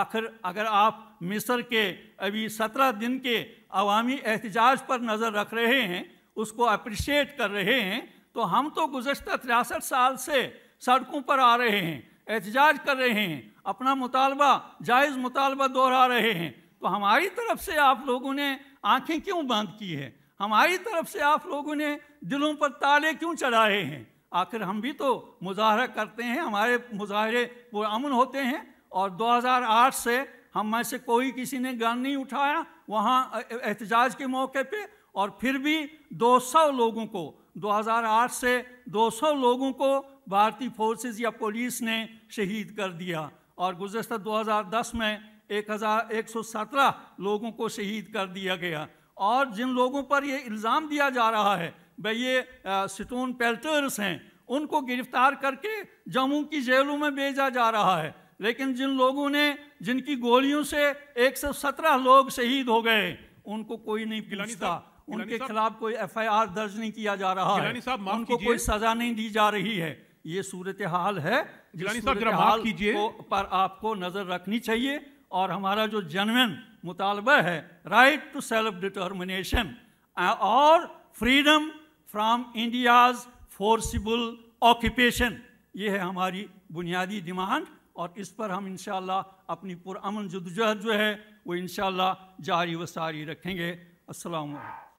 आखिर अगर आप मिस्र के अभी सत्रह दिन के अवामी एहतजाज पर नज़र रख रहे हैं उसको अप्रिशिएट कर रहे हैं तो हम तो गुजशत तिरसठ साल से सड़कों पर आ रहे हैं एहतजाज कर रहे हैं अपना मुतालबा जायज़ मुतालबा दोहरा रहे हैं तो हमारी तरफ से आप लोगों ने आँखें क्यों बंद की है हमारी तरफ से आप लोगों ने दिलों पर ताले क्यों चढ़ाए हैं आखिर हम भी तो मुजाहरा करते हैं हमारे मुजाहरे वो अमन होते हैं और 2008 से हम में से कोई किसी ने गन नहीं उठाया वहाँ एहतजाज के मौके पे और फिर भी 200 लोगों को 2008 से 200 लोगों को भारतीय फोर्सेस या पुलिस ने शहीद कर दिया और गुजशत 2010 में एक हज़ार एक सौ सत्रह लोगों को शहीद कर दिया गया और जिन लोगों पर ये इल्ज़ाम दिया जा रहा है भाई ये सिटून पेल्टर्स हैं उनको गिरफ्तार करके जम्मू की जेलों में भेजा जा रहा है लेकिन जिन लोगों ने जिनकी गोलियों से 117 लोग शहीद हो गए उनको कोई नहीं पूछता उनके खिलाफ कोई एफआईआर दर्ज नहीं किया जा रहा है उनको कोई सजा नहीं दी जा रही है ये सूरत हाल है कीजिए पर आपको नजर रखनी चाहिए और हमारा जो जनवन मुतालबा है राइट टू सेल्फ डिटर्मिनेशन और freedom from India's forcible occupation. ये है हमारी बुनियादी डिमांड और इस पर हम इन अपनी पुरअमन जदोजहद जो है वो इन जारी व सारी रखेंगे Aslam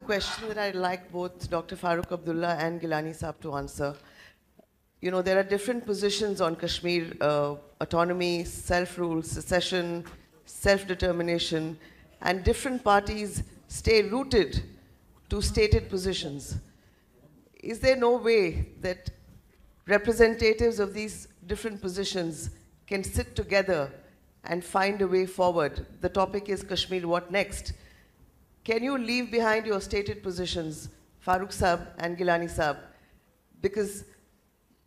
Question that I'd like both Dr. Farooq Abdullah and Gilani Saab to answer. You know, there are different positions on Kashmir uh, autonomy, self rule, secession, self determination, and different parties stay rooted to stated positions is there no way that representatives of these different positions can sit together and find a way forward? The topic is Kashmir, what next? Can you leave behind your stated positions, Farooq Saab and Gilani Saab? Because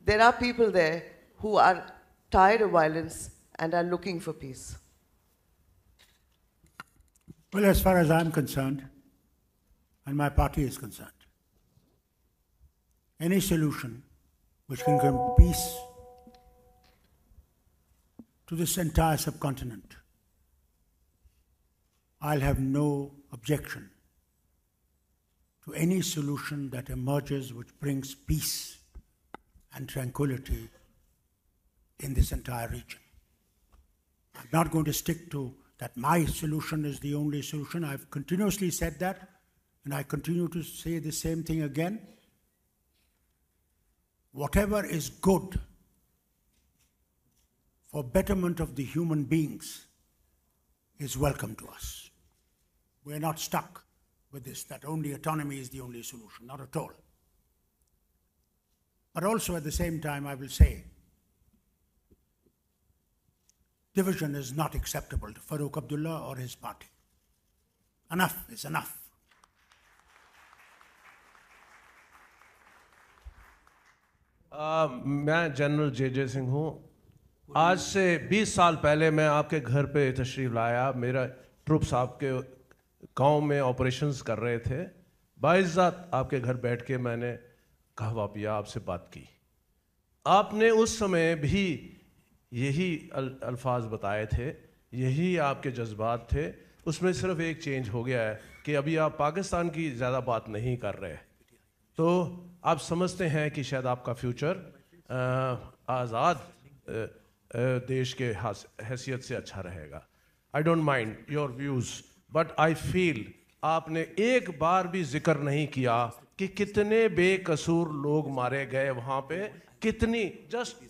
there are people there who are tired of violence and are looking for peace. Well, as far as I'm concerned, and my party is concerned, any solution which can bring peace to this entire subcontinent, I'll have no objection to any solution that emerges which brings peace and tranquility in this entire region. I'm not going to stick to that my solution is the only solution. I've continuously said that, and I continue to say the same thing again whatever is good for betterment of the human beings is welcome to us. We're not stuck with this, that only autonomy is the only solution, not at all. But also at the same time, I will say division is not acceptable to Farooq Abdullah or his party. Enough is enough. मैं general J J Singh हूँ आज से 20 साल पहले मैं आपके घर पे तशरीफ लाया मेरा ट्रुप्स आपके गांव में ऑपरेशंस कर रहे थे बाइज़ात आपके घर बैठ के मैंने कहवा पिया आपसे बात की आपने उस समय भी यही अल, अल्फाज बताए थे यही आपके जज्बात थे उसमें सिर्फ एक चेंज हो गया है कि अभी आप पाकिस्तान की ज़्यादा बात नहीं कर रहे तो आप समझते हैं कि शायद आपका फ्यूचर आज़ाद देश के हैसियत से अच्छा रहेगा I don't mind your views but I feel आपने एक बार भी जिक्र नहीं किया कि कितने बेकसूर लोग मारे गए वहाँ पे कितनी जस्ट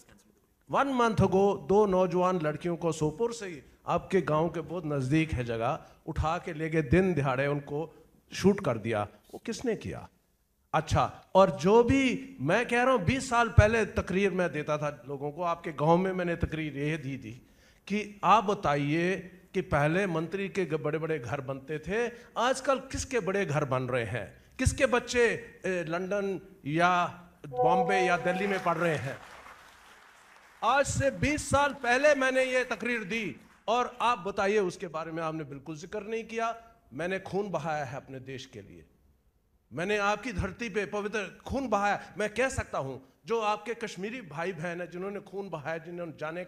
वन मंथ गो दो नौजवान लड़कियों को सोपुर से ही आपके गांव के बहुत नज़दीक है जगह उठा के ले गए दिन दिहाड़े उनको शूट कर दिया वो किसने किया अच्छा और जो भी मैं कह रहा हूँ बीस साल पहले तकरीर मैं देता था लोगों को आपके गांव में मैंने तकरीर ये दी थी कि आप बताइए कि पहले मंत्री के बड़े बड़े घर बनते थे आजकल किसके बड़े घर बन रहे हैं किसके बच्चे लंदन या बॉम्बे या दिल्ली में पढ़ रहे हैं आज से 20 साल पहले मैंने ये तकरीर दी और आप बताइए उसके बारे में आपने बिल्कुल जिक्र नहीं किया मैंने खून बहाया है अपने देश के लिए मैंने आपकी धरती पे पवित्र खून बहाया मैं कह सकता हूँ जो आपके कश्मीरी भाई बहन है जिन्होंने खून बहाया जिन्होंने जाने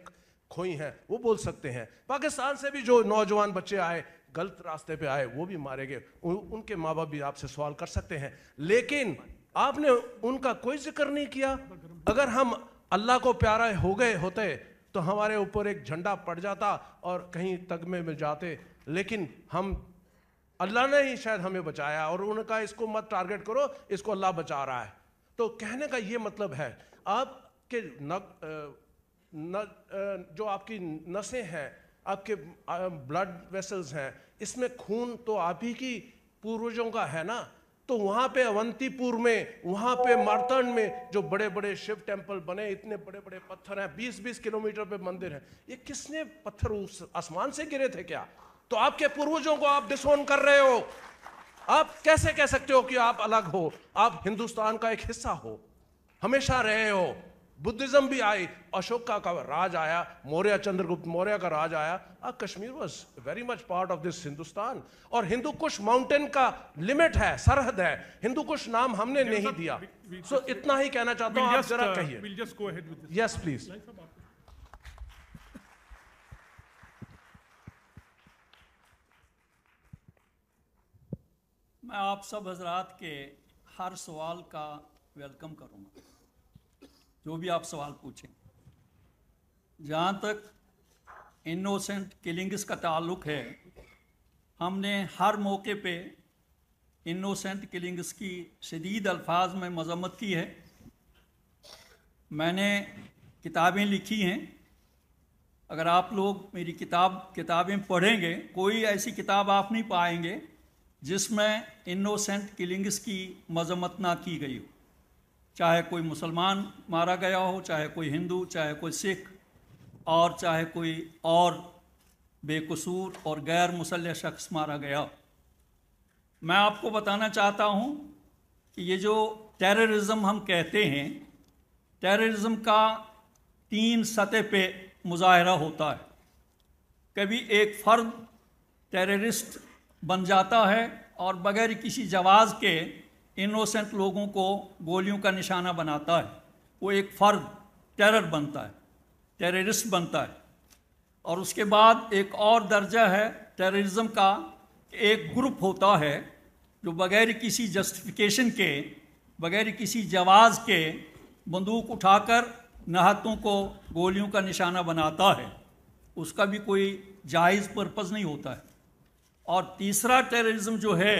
खोई हैं वो बोल सकते हैं पाकिस्तान से भी जो नौजवान बच्चे आए गलत रास्ते पे आए वो भी मारे गए उनके माँ बाप भी आपसे सवाल कर सकते हैं लेकिन आपने उनका कोई जिक्र नहीं किया अगर हम अल्लाह को प्यारा हो गए होते तो हमारे ऊपर एक झंडा पड़ जाता और कहीं तगमे में जाते लेकिन हम अल्लाह ने ही शायद हमें बचाया और उन्होंने कहा इसको मत टारगेट करो इसको अल्लाह बचा रहा है तो कहने का ये मतलब है आपके न, न, जो आपकी नसें हैं आपके ब्लड वेसल्स हैं इसमें खून तो आप ही की पूर्वजों का है ना तो वहाँ पे अवंतीपुर में वहाँ पे मारतन में जो बड़े बड़े शिव टेम्पल बने इतने बड़े बड़े पत्थर हैं बीस बीस किलोमीटर पे मंदिर है ये किसने पत्थर उस आसमान से गिरे थे क्या तो आपके पूर्वजों को आप डिसोन कर रहे हो आप कैसे कह सकते हो कि आप अलग हो आप हिंदुस्तान का एक हिस्सा हो हमेशा रहे हो बुद्धिज्म भी आई अशोक का, राज आया मौर्य चंद्रगुप्त मौर्य का राज आया अब Kashmir was very much part of this Hindustan और हिंदू कुश माउंटेन का लिमिट है सरहद है हिंदू कुश नाम हमने नहीं दिया सो so, इतना ही कहना चाहता हूँ जरा uh, कहिए यस प्लीज मैं आप सब हजरात के हर सवाल का वेलकम करूँगा जो भी आप सवाल पूछें जहाँ तक इनोसेंट किलिंग्स का ताल्लुक है हमने हर मौके पे इनोसेंट किलिंग्स की शदीद अल्फाज में मजम्मत की है मैंने किताबें लिखी हैं अगर आप लोग मेरी किताब किताबें पढ़ेंगे कोई ऐसी किताब आप नहीं पाएंगे जिसमें इनोसेंट किलिंग्स की मजम्मत ना की गई हो चाहे कोई मुसलमान मारा गया हो चाहे कोई हिंदू चाहे कोई सिख और चाहे कोई और बेकसूर और गैर मुसल शख्स मारा गया मैं आपको बताना चाहता हूं कि ये जो टेररिज्म हम कहते हैं टेररिज्म का तीन सतह पे मुजाहरा होता है कभी एक फ़र्द टेररिस्ट बन जाता है और बगैर किसी जवाज़ के इनोसेंट लोगों को गोलियों का निशाना बनाता है वो एक फ़र्द टेरर बनता है टेररिस्ट बनता है और उसके बाद एक और दर्जा है टेररिज्म का एक ग्रुप होता है जो बगैर किसी जस्टिफिकेशन के बगैर किसी जवाज़ के बंदूक उठाकर नहातों को गोलियों का निशाना बनाता है उसका भी कोई जायज़ पर्पज़ नहीं होता है और तीसरा टेररिज्म जो है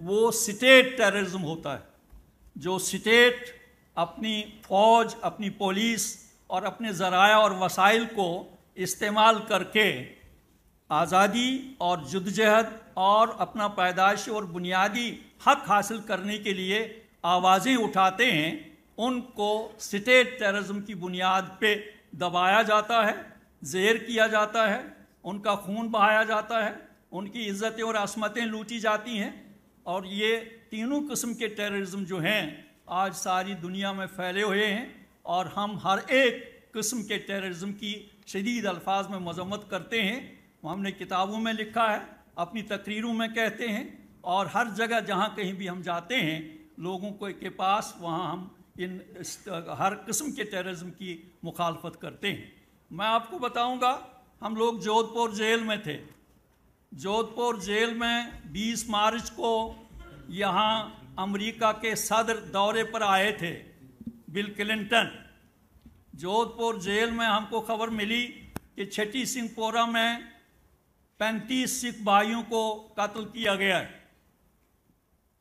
वो स्टेट टेररिज्म होता है जो स्टेट अपनी फौज अपनी पुलिस और अपने ज़राया और वसाइल को इस्तेमाल करके आज़ादी और जदजहद और अपना पैदाइश और बुनियादी हक हासिल करने के लिए आवाज़ें उठाते हैं उनको स्टेट टेररिज्म की बुनियाद पे दबाया जाता है जेर किया जाता है उनका खून बहाया जाता है उनकी इज्जतें और असमतें लूटी जाती हैं और ये तीनों किस्म के टेररिज्म जो हैं आज सारी दुनिया में फैले हुए हैं और हम हर एक किस्म के टेररिज्म की शदीद अल्फाज में मजम्मत करते हैं हमने किताबों में लिखा है अपनी तकरीरों में कहते हैं और हर जगह जहाँ कहीं भी हम जाते हैं लोगों को के पास वहाँ हम इन हर किस्म के टेररिज्म की मुखालफत करते हैं मैं आपको बताऊंगा हम लोग जोधपुर जेल में थे जोधपुर जेल में 20 मार्च को यहाँ अमेरिका के सदर दौरे पर आए थे बिल क्लिंटन जोधपुर जेल में हमको खबर मिली कि छठी सिंहपोरा में पैंतीस सिख भाइयों को कत्ल किया गया है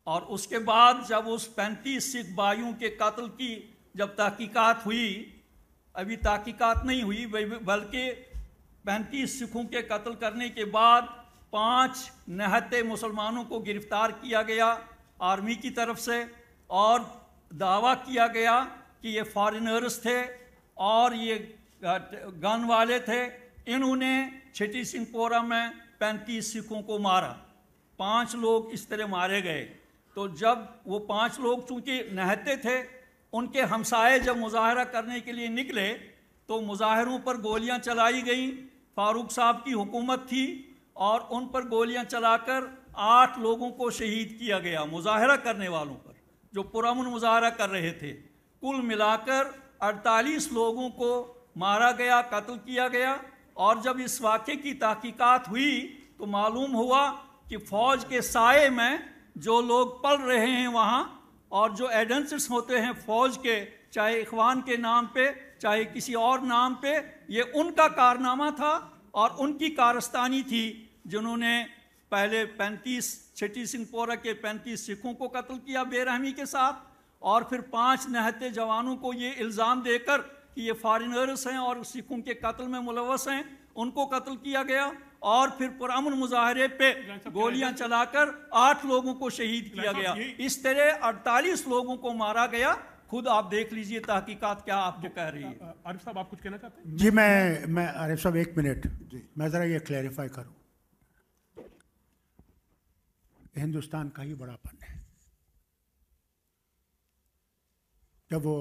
और उसके बाद जब उस पैंतीस सिख भाइयों के कत्ल की जब तहकीक़त हुई अभी तहकीकत नहीं हुई बल्कि पैंतीस सिखों के कत्ल करने के बाद पांच नहते मुसलमानों को गिरफ्तार किया गया आर्मी की तरफ से और दावा किया गया कि ये फॉरेनर्स थे और ये गन वाले थे इन्होंने छिटी सिंहपोरा में पैंतीस सिखों को मारा पांच लोग इस तरह मारे गए तो जब वो पांच लोग चूंकि नहते थे उनके हमसाए जब मुजाहरा करने के लिए निकले तो मुजाहरों पर गोलियां चलाई गईं फारूक साहब की हुकूमत थी और उन पर गोलियां चलाकर आठ लोगों को शहीद किया गया मुजाहरा करने वालों पर जो पुरमन मुजाहरा कर रहे थे कुल मिलाकर 48 लोगों को मारा गया कत्ल किया गया और जब इस वाक़े की तहकीकात हुई तो मालूम हुआ कि फ़ौज के साय में जो लोग पल रहे हैं वहाँ और जो एडेंसर्स होते हैं फ़ौज के चाहे इखवान के नाम पे चाहे किसी और नाम पे ये उनका कारनामा था और उनकी कारस्तानी थी जिन्होंने पहले 35 छठी पोरा के 35 सिखों को कत्ल किया बेरहमी के साथ और फिर पांच नहते जवानों को ये इल्ज़ाम देकर कि ये फॉरनर्स हैं और सिखों के कत्ल में मुलवस हैं उनको कत्ल किया गया और फिर पुरान मुजाहरे पे गोलियां चलाकर आठ लोगों को शहीद किया गया इस तरह अड़तालीस लोगों को मारा गया खुद आप देख लीजिए तहकीकात क्या आपको कह रही है आरिफ साहब आप कुछ कहना चाहते हैं जी मैं मैं आरिफ साहब एक मिनट जी मैं ज़रा ये क्लैरिफाई करूँ हिंदुस्तान का ही बड़ापन है जब वो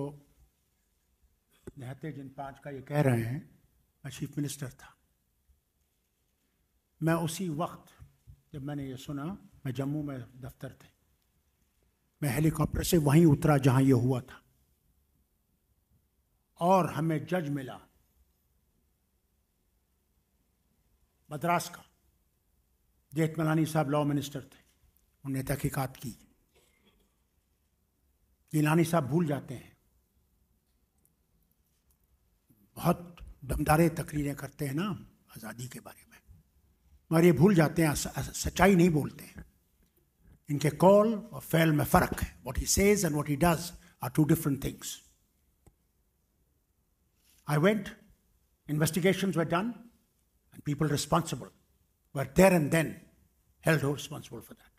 नहते जिन पांच का ये कह रहे हैं मैं चीफ मिनिस्टर था मैं उसी वक्त जब मैंने ये सुना मैं जम्मू में दफ्तर थे मैं हेलीकॉप्टर से वहीं उतरा जहां ये हुआ था और हमें जज मिला मद्रास का जेठमलानी साहब लॉ मिनिस्टर थे उन्होंने तहकीकत की गिलानी साहब भूल जाते हैं बहुत दमदारे तकरीरें करते हैं ना आज़ादी के बारे में मगर ये भूल जाते हैं सच्चाई नहीं बोलते हैं इनके कॉल और फैल में फ़र्क है what he says and what he does are two different things I went investigation were done and people responsible were there and then held responsible for that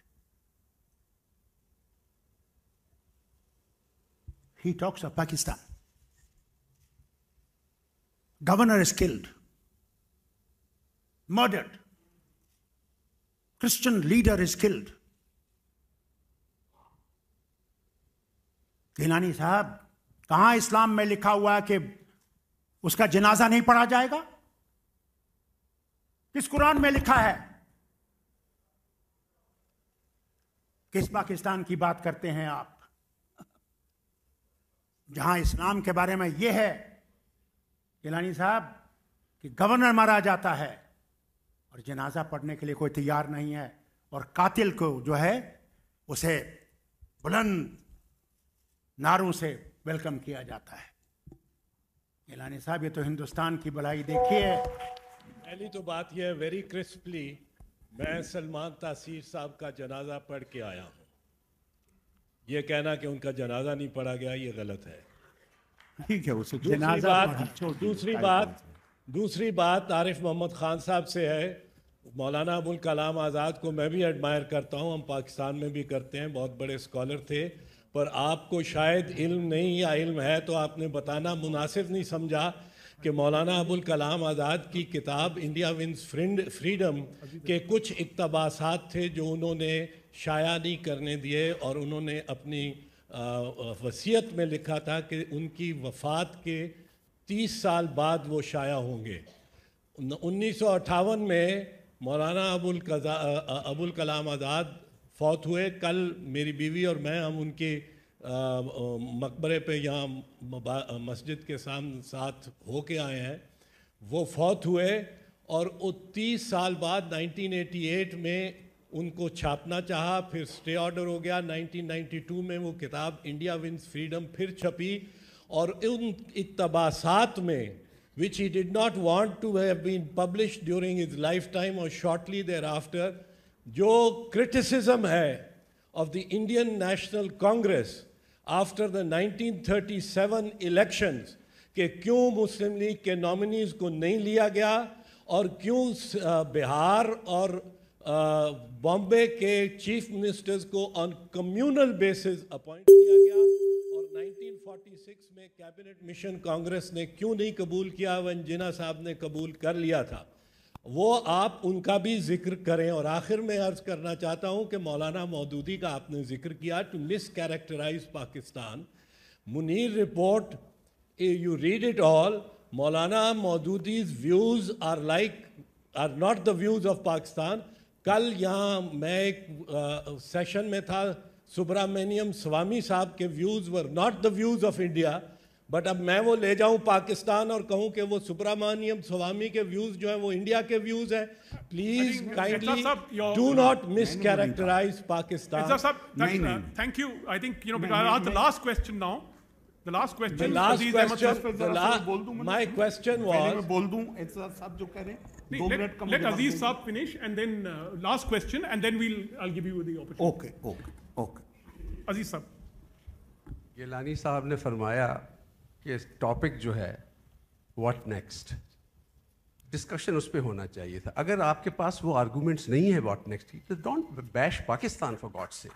he talks of Pakistan. Governor is killed, murdered. Christian leader is killed. Gilani Sahab, कहां इस्लाम में लिखा हुआ है कि उसका जनाजा नहीं पढ़ा जाएगा किस कुरान में लिखा है किस पाकिस्तान की बात करते हैं आप जहां इस्लाम के बारे में यह है गिलानी साहब कि गवर्नर मारा जाता है और जनाजा पढ़ने के लिए कोई तैयार नहीं है और कातिल को जो है उसे बुलंद नारों से वेलकम किया जाता है गिलानी साहब ये तो हिंदुस्तान की भलाई देखिए पहली तो बात यह है वेरी क्रिस्पली मैं सलमान तासीर साहब का जनाजा पढ़ के आया हूँ ये कहना कि उनका जनाजा नहीं पढ़ा गया ये गलत है ठीक है उसे जनाजा बात दूसरी बात दूसरी बात आरिफ मोहम्मद खान साहब से है मौलाना अबुल कलाम आज़ाद को मैं भी एडमायर करता हूँ हम पाकिस्तान में भी करते हैं बहुत बड़े स्कॉलर थे पर आपको शायद इल्म नहीं या इल्म है तो आपने बताना मुनासिब नहीं समझा कि मौलाना अबुल कलाम आज़ाद की किताब इंडिया विंस फ्रीडम के कुछ इकतबास थे जो उन्होंने शाया नहीं करने दिए और उन्होंने अपनी वसीयत में लिखा था कि उनकी वफ़ात के तीस साल बाद वो शाया होंगे उन्नीस में मौलाना अबुल अबुल कलाम आज़ाद फौत हुए कल मेरी बीवी और मैं हम उनकी मकबरे पे यहाँ मस्जिद के सामने साथ होके आए हैं वो फौत हुए और वो तीस साल बाद 1988 में उनको छापना चाहा फिर स्टे ऑर्डर हो गया 1992 में वो किताब इंडिया विंस फ्रीडम फिर छपी और उन इतबासात में which he did not want to have been publish during his lifetime और शॉर्टली देर आफ्टर जो क्रिटिसिज्म है of the Indian National Congress after the 1937 elections के क्यों मुस्लिम लीग के नॉमिनीज़ को नहीं लिया गया और क्यों बिहार और बॉम्बे के चीफ मिनिस्टर्स को ऑन कम्युनल बेसिस अपॉइंट किया गया और 1946 में कैबिनेट मिशन कांग्रेस ने क्यों नहीं कबूल किया वन जिना साहब ने कबूल कर लिया था वो आप उनका भी जिक्र करें और आखिर में अर्ज़ करना चाहता हूँ कि मौलाना मौदूदी का आपने जिक्र किया to mischaracterize Pakistan Munir report you read it all Maulana Maududi's views are like are not the views of Pakistan कल यहाँ मैं एक सेशन में था सुब्रमण्यम स्वामी साहब के views were not the views of India but अब मैं वो ले जाऊं पाकिस्तान और कहूं कि वो सुब्रमण्यम स्वामी के व्यूज जो है वो इंडिया के व्यूज है please kindly do not mischaracterize Pakistan thank you I think you know the last question now the last question last question बोल दूं माय क्वेश्चन वाज बोल दूं साहब जो कह रहे हैं Let, Aziz sir finish and then uh, last question and then we'll I'll give you the opportunity. Okay, okay, okay. Aziz sir. Gilani sahab ne farmaya कि topic, जो है व्हाट नेक्स्ट डिस्कशन उस पर होना चाहिए था अगर आपके पास वो आर्गूमेंट्स नहीं है व्हाट नेक्स्ट की तो don't bash Pakistan for God sake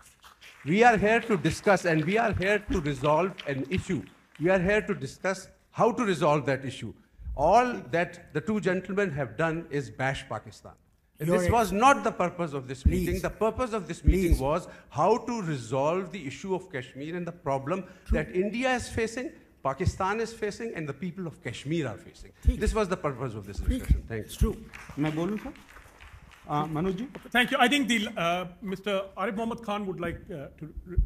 we are here to discuss and we are here to resolve an issue we are how to resolve that issue. All that the two gentlemen have done is bash Pakistan. this was not the purpose of this meeting. The purpose of this meeting was how to resolve the issue of Kashmir and the problem that India is facing Pakistan is facing and the people of Kashmir are facing this was the purpose of this discussion thank you true मैं बोलूं sir? Manoj ji thank you I think the mister Arif Mohammad Khan would like to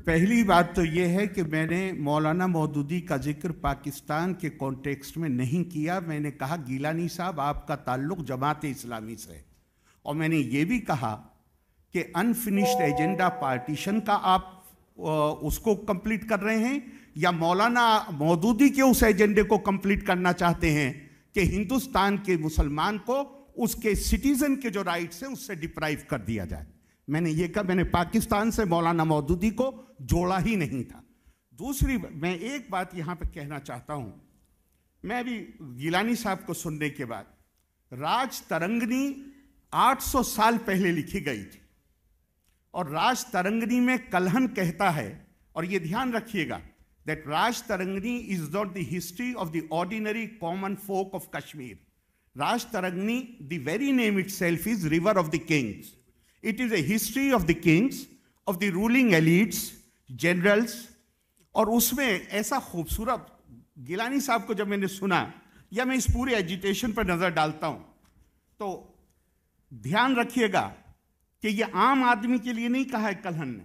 पहली बात तो ये है कि मैंने मौलाना मौदूदी का जिक्र पाकिस्तान के कॉन्टेक्स्ट में नहीं किया मैंने कहा गीलानी साहब आपका ताल्लुक जमात इस्लामी से और मैंने ये भी कहा कि अनफिनिश्ड एजेंडा पार्टीशन का आप उसको कंप्लीट कर रहे हैं या मौलाना मौदूदी के उस एजेंडे को कंप्लीट करना चाहते हैं कि हिंदुस्तान के मुसलमान को उसके सिटीजन के जो राइट्स हैं उससे डिप्राइव कर दिया जाए मैंने ये कहा मैंने पाकिस्तान से मौलाना मौदूदी को जोड़ा ही नहीं था दूसरी मैं एक बात यहाँ पर कहना चाहता हूँ मैं अभी गिलानी साहब को सुनने के बाद राज तरंगनी 800 साल पहले लिखी गई थी और राज तरंगनी में कलहन कहता है और ये ध्यान रखिएगा that Raj Tarangni is not the history of the ordinary common folk of Kashmir. Raj Tarangni, the very name itself is River of the Kings. It is a history of the kings, of the ruling elites, generals, और उसमें ऐसा खूबसूरत गिलानी साहब को जब मैंने सुना या मैं इस पूरे एजिटेशन पर नज़र डालता हूं तो ध्यान रखिएगा कि ये आम आदमी के लिए नहीं कहा है कलहन ने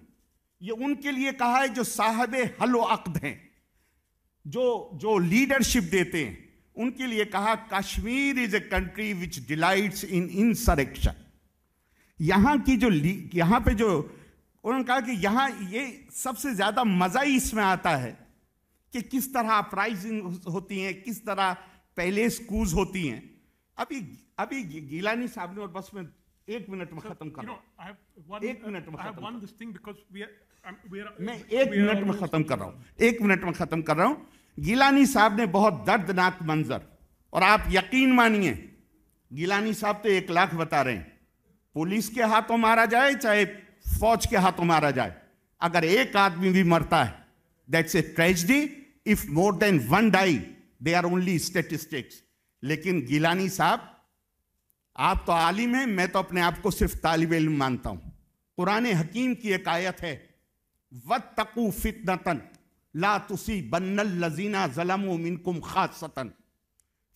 ये उनके लिए कहा है जो साहब हलो अक्द हैं जो जो लीडरशिप देते हैं उनके लिए कहा Kashmir is a country which delights in insurrection यहां की जो यहां पे जो उन्होंने कहा कि यहां ये सबसे ज़्यादा मज़ा ही इसमें आता है कि किस तरह अपराइजिंग होती हैं किस तरह पहले स्कूज होती हैं अभी अभी गिलानी साहब ने और बस में एक मिनट में खत्म करो एक मिनट में खत्म मैं एक मिनट में खत्म कर रहा हूं एक मिनट में खत्म कर रहा हूं गिलानी साहब ने बहुत दर्दनाक मंजर और आप यकीन मानिए गिलानी साहब तो एक लाख बता रहे हैं पुलिस के हाथों मारा जाए चाहे फौज के हाथों मारा जाए अगर एक आदमी भी मरता है that's a tragedy if more than one die they are only statistics लेकिन गिलानी साहब आप तो आलिम हैं मैं तो अपने आप को सिर्फ तालिब इल्म मानता हूं कुरान हकीम की एक आयत है व तकू फितनतन लातुसी बन्नल लजीना जलम मिनकुम खासतन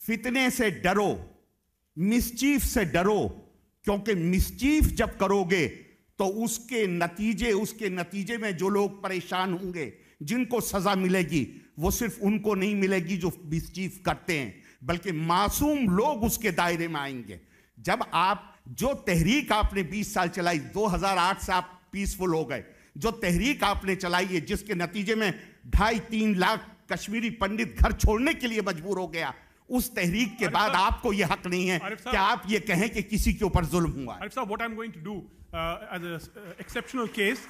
फितने से डरो मिसचीफ से डरो क्योंकि मिसचीफ जब करोगे तो उसके नतीजे उसके नतीजे में जो लोग परेशान होंगे जिनको सज़ा मिलेगी वो सिर्फ उनको नहीं मिलेगी जो मिसचीफ करते हैं बल्कि मासूम लोग उसके दायरे में आएंगे जब आप जो तहरीक आपने 20 साल चलाई 2008 से आप पीसफुल हो गए जो तहरीक आपने चलाई है जिसके नतीजे में ढाई तीन लाख कश्मीरी पंडित घर छोड़ने के लिए मजबूर हो गया उस तहरीक के बाद आपको यह हक नहीं है कि आप ये कहें कि किसी के ऊपर जुल्म हुआ exceptional case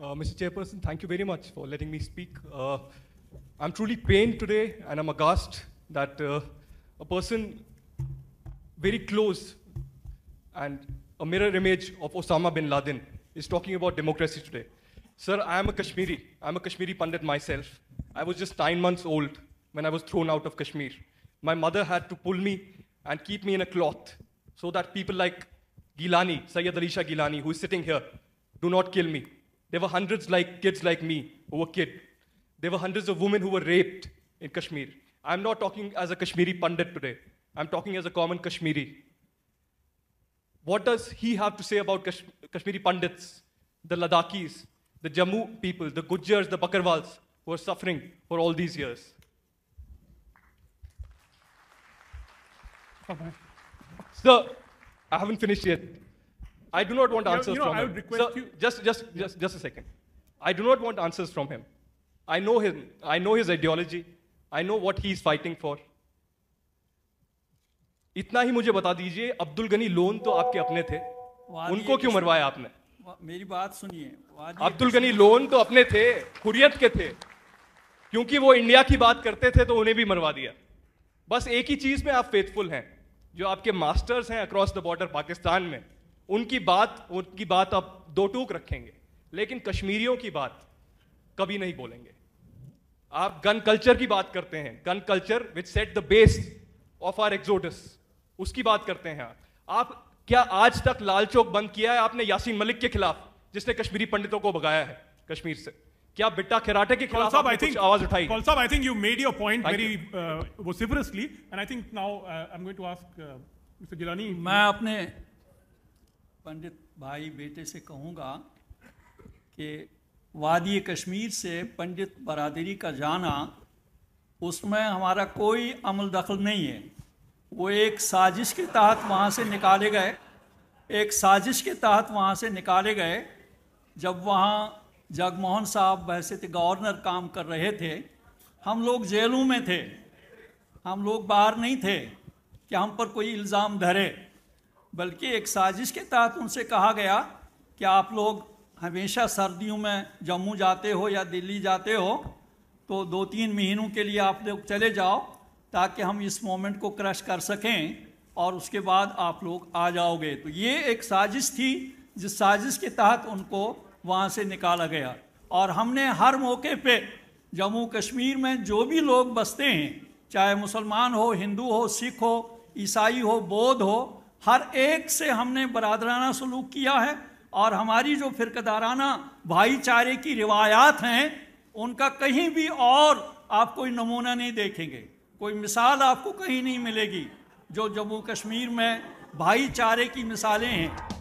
mister chairperson thank you very much for letting me speak I am truly pain today and am aghast that a person very close and a mirror image of Osama bin Laden is talking about democracy today. Sir, I am a Kashmiri. I'm a Kashmiri Pandit myself. I was just nine months old when I was thrown out of Kashmir. My mother had to pull me and keep me in a cloth so that people like Gilani, Sayyid Alisha Gilani, who is sitting here, do not kill me. There were hundreds like kids like me who were killed. There were hundreds of women who were raped in Kashmir. I'm not talking as a Kashmiri Pandit today. I'm talking as a common Kashmiri what does he have to say about Kash Kashmiri Pandits, the Ladakhis, the Jammu people, the Gujars, the Bakarwals, who are suffering for all these years? So, Sir, I haven't finished yet. I do not want answers you know, from I would him. Request Sir, you... Just, just, just, just a second. I do not want answers from him. I know him. I know his ideology. I know what he is fighting for. इतना ही मुझे बता दीजिए Abdul Ghani loan तो आपके अपने थे उनको क्यों मरवाया आपने मेरी बात सुनिए अब्दुल गनी लोन तो अपने थे हुरियत के थे क्योंकि वो इंडिया की बात करते थे तो उन्हें भी मरवा दिया बस एक ही चीज में आप फेथफुल हैं जो आपके मास्टर्स हैं अक्रॉस द बॉर्डर पाकिस्तान में उनकी बात उनकी बात आप दो टूक रखेंगे लेकिन कश्मीरियों की बात कभी नहीं बोलेंगे आप गन कल्चर की बात करते हैं gun culture which set the base of our exodus उसकी बात करते हैं आप क्या आज तक लाल चौक बंद किया है आपने यासीन मलिक के खिलाफ जिसने कश्मीरी पंडितों को भगाया है कश्मीर से क्या बिट्टा खिराटे के खिलाफ आई थिंक आवाज उठाई कॉल साहब I think you made your point very vociferously and I think now I am going to ask mister Gilani मैं अपने पंडित भाई बेटे से कहूंगा कि वादी कश्मीर से पंडित बरादरी का जाना उसमें हमारा कोई अमल दखल नहीं है वो एक साजिश के तहत वहाँ से निकाले गए एक साजिश के तहत वहाँ से निकाले गए जब वहाँ जगमोहन साहब वैसे थे गवर्नर काम कर रहे थे हम लोग जेलों में थे हम लोग बाहर नहीं थे कि हम पर कोई इल्ज़ाम धरे बल्कि एक साजिश के तहत उनसे कहा गया कि आप लोग हमेशा सर्दियों में जम्मू जाते हो या दिल्ली जाते हो तो दो तीन महीनों के लिए आप लोग चले जाओ ताकि हम इस मोमेंट को क्रश कर सकें और उसके बाद आप लोग आ जाओगे तो ये एक साजिश थी जिस साजिश के तहत उनको वहाँ से निकाला गया और हमने हर मौके पे जम्मू कश्मीर में जो भी लोग बसते हैं चाहे मुसलमान हो हिंदू हो सिख हो ईसाई हो बौद्ध हो हर एक से हमने बरदराना सलूक किया है और हमारी जो फिरकदाराना भाईचारे की रिवायात हैं उनका कहीं भी और आप कोई नमूना नहीं देखेंगे कोई मिसाल आपको कहीं नहीं मिलेगी जो जम्मू कश्मीर में भाईचारे की मिसालें हैं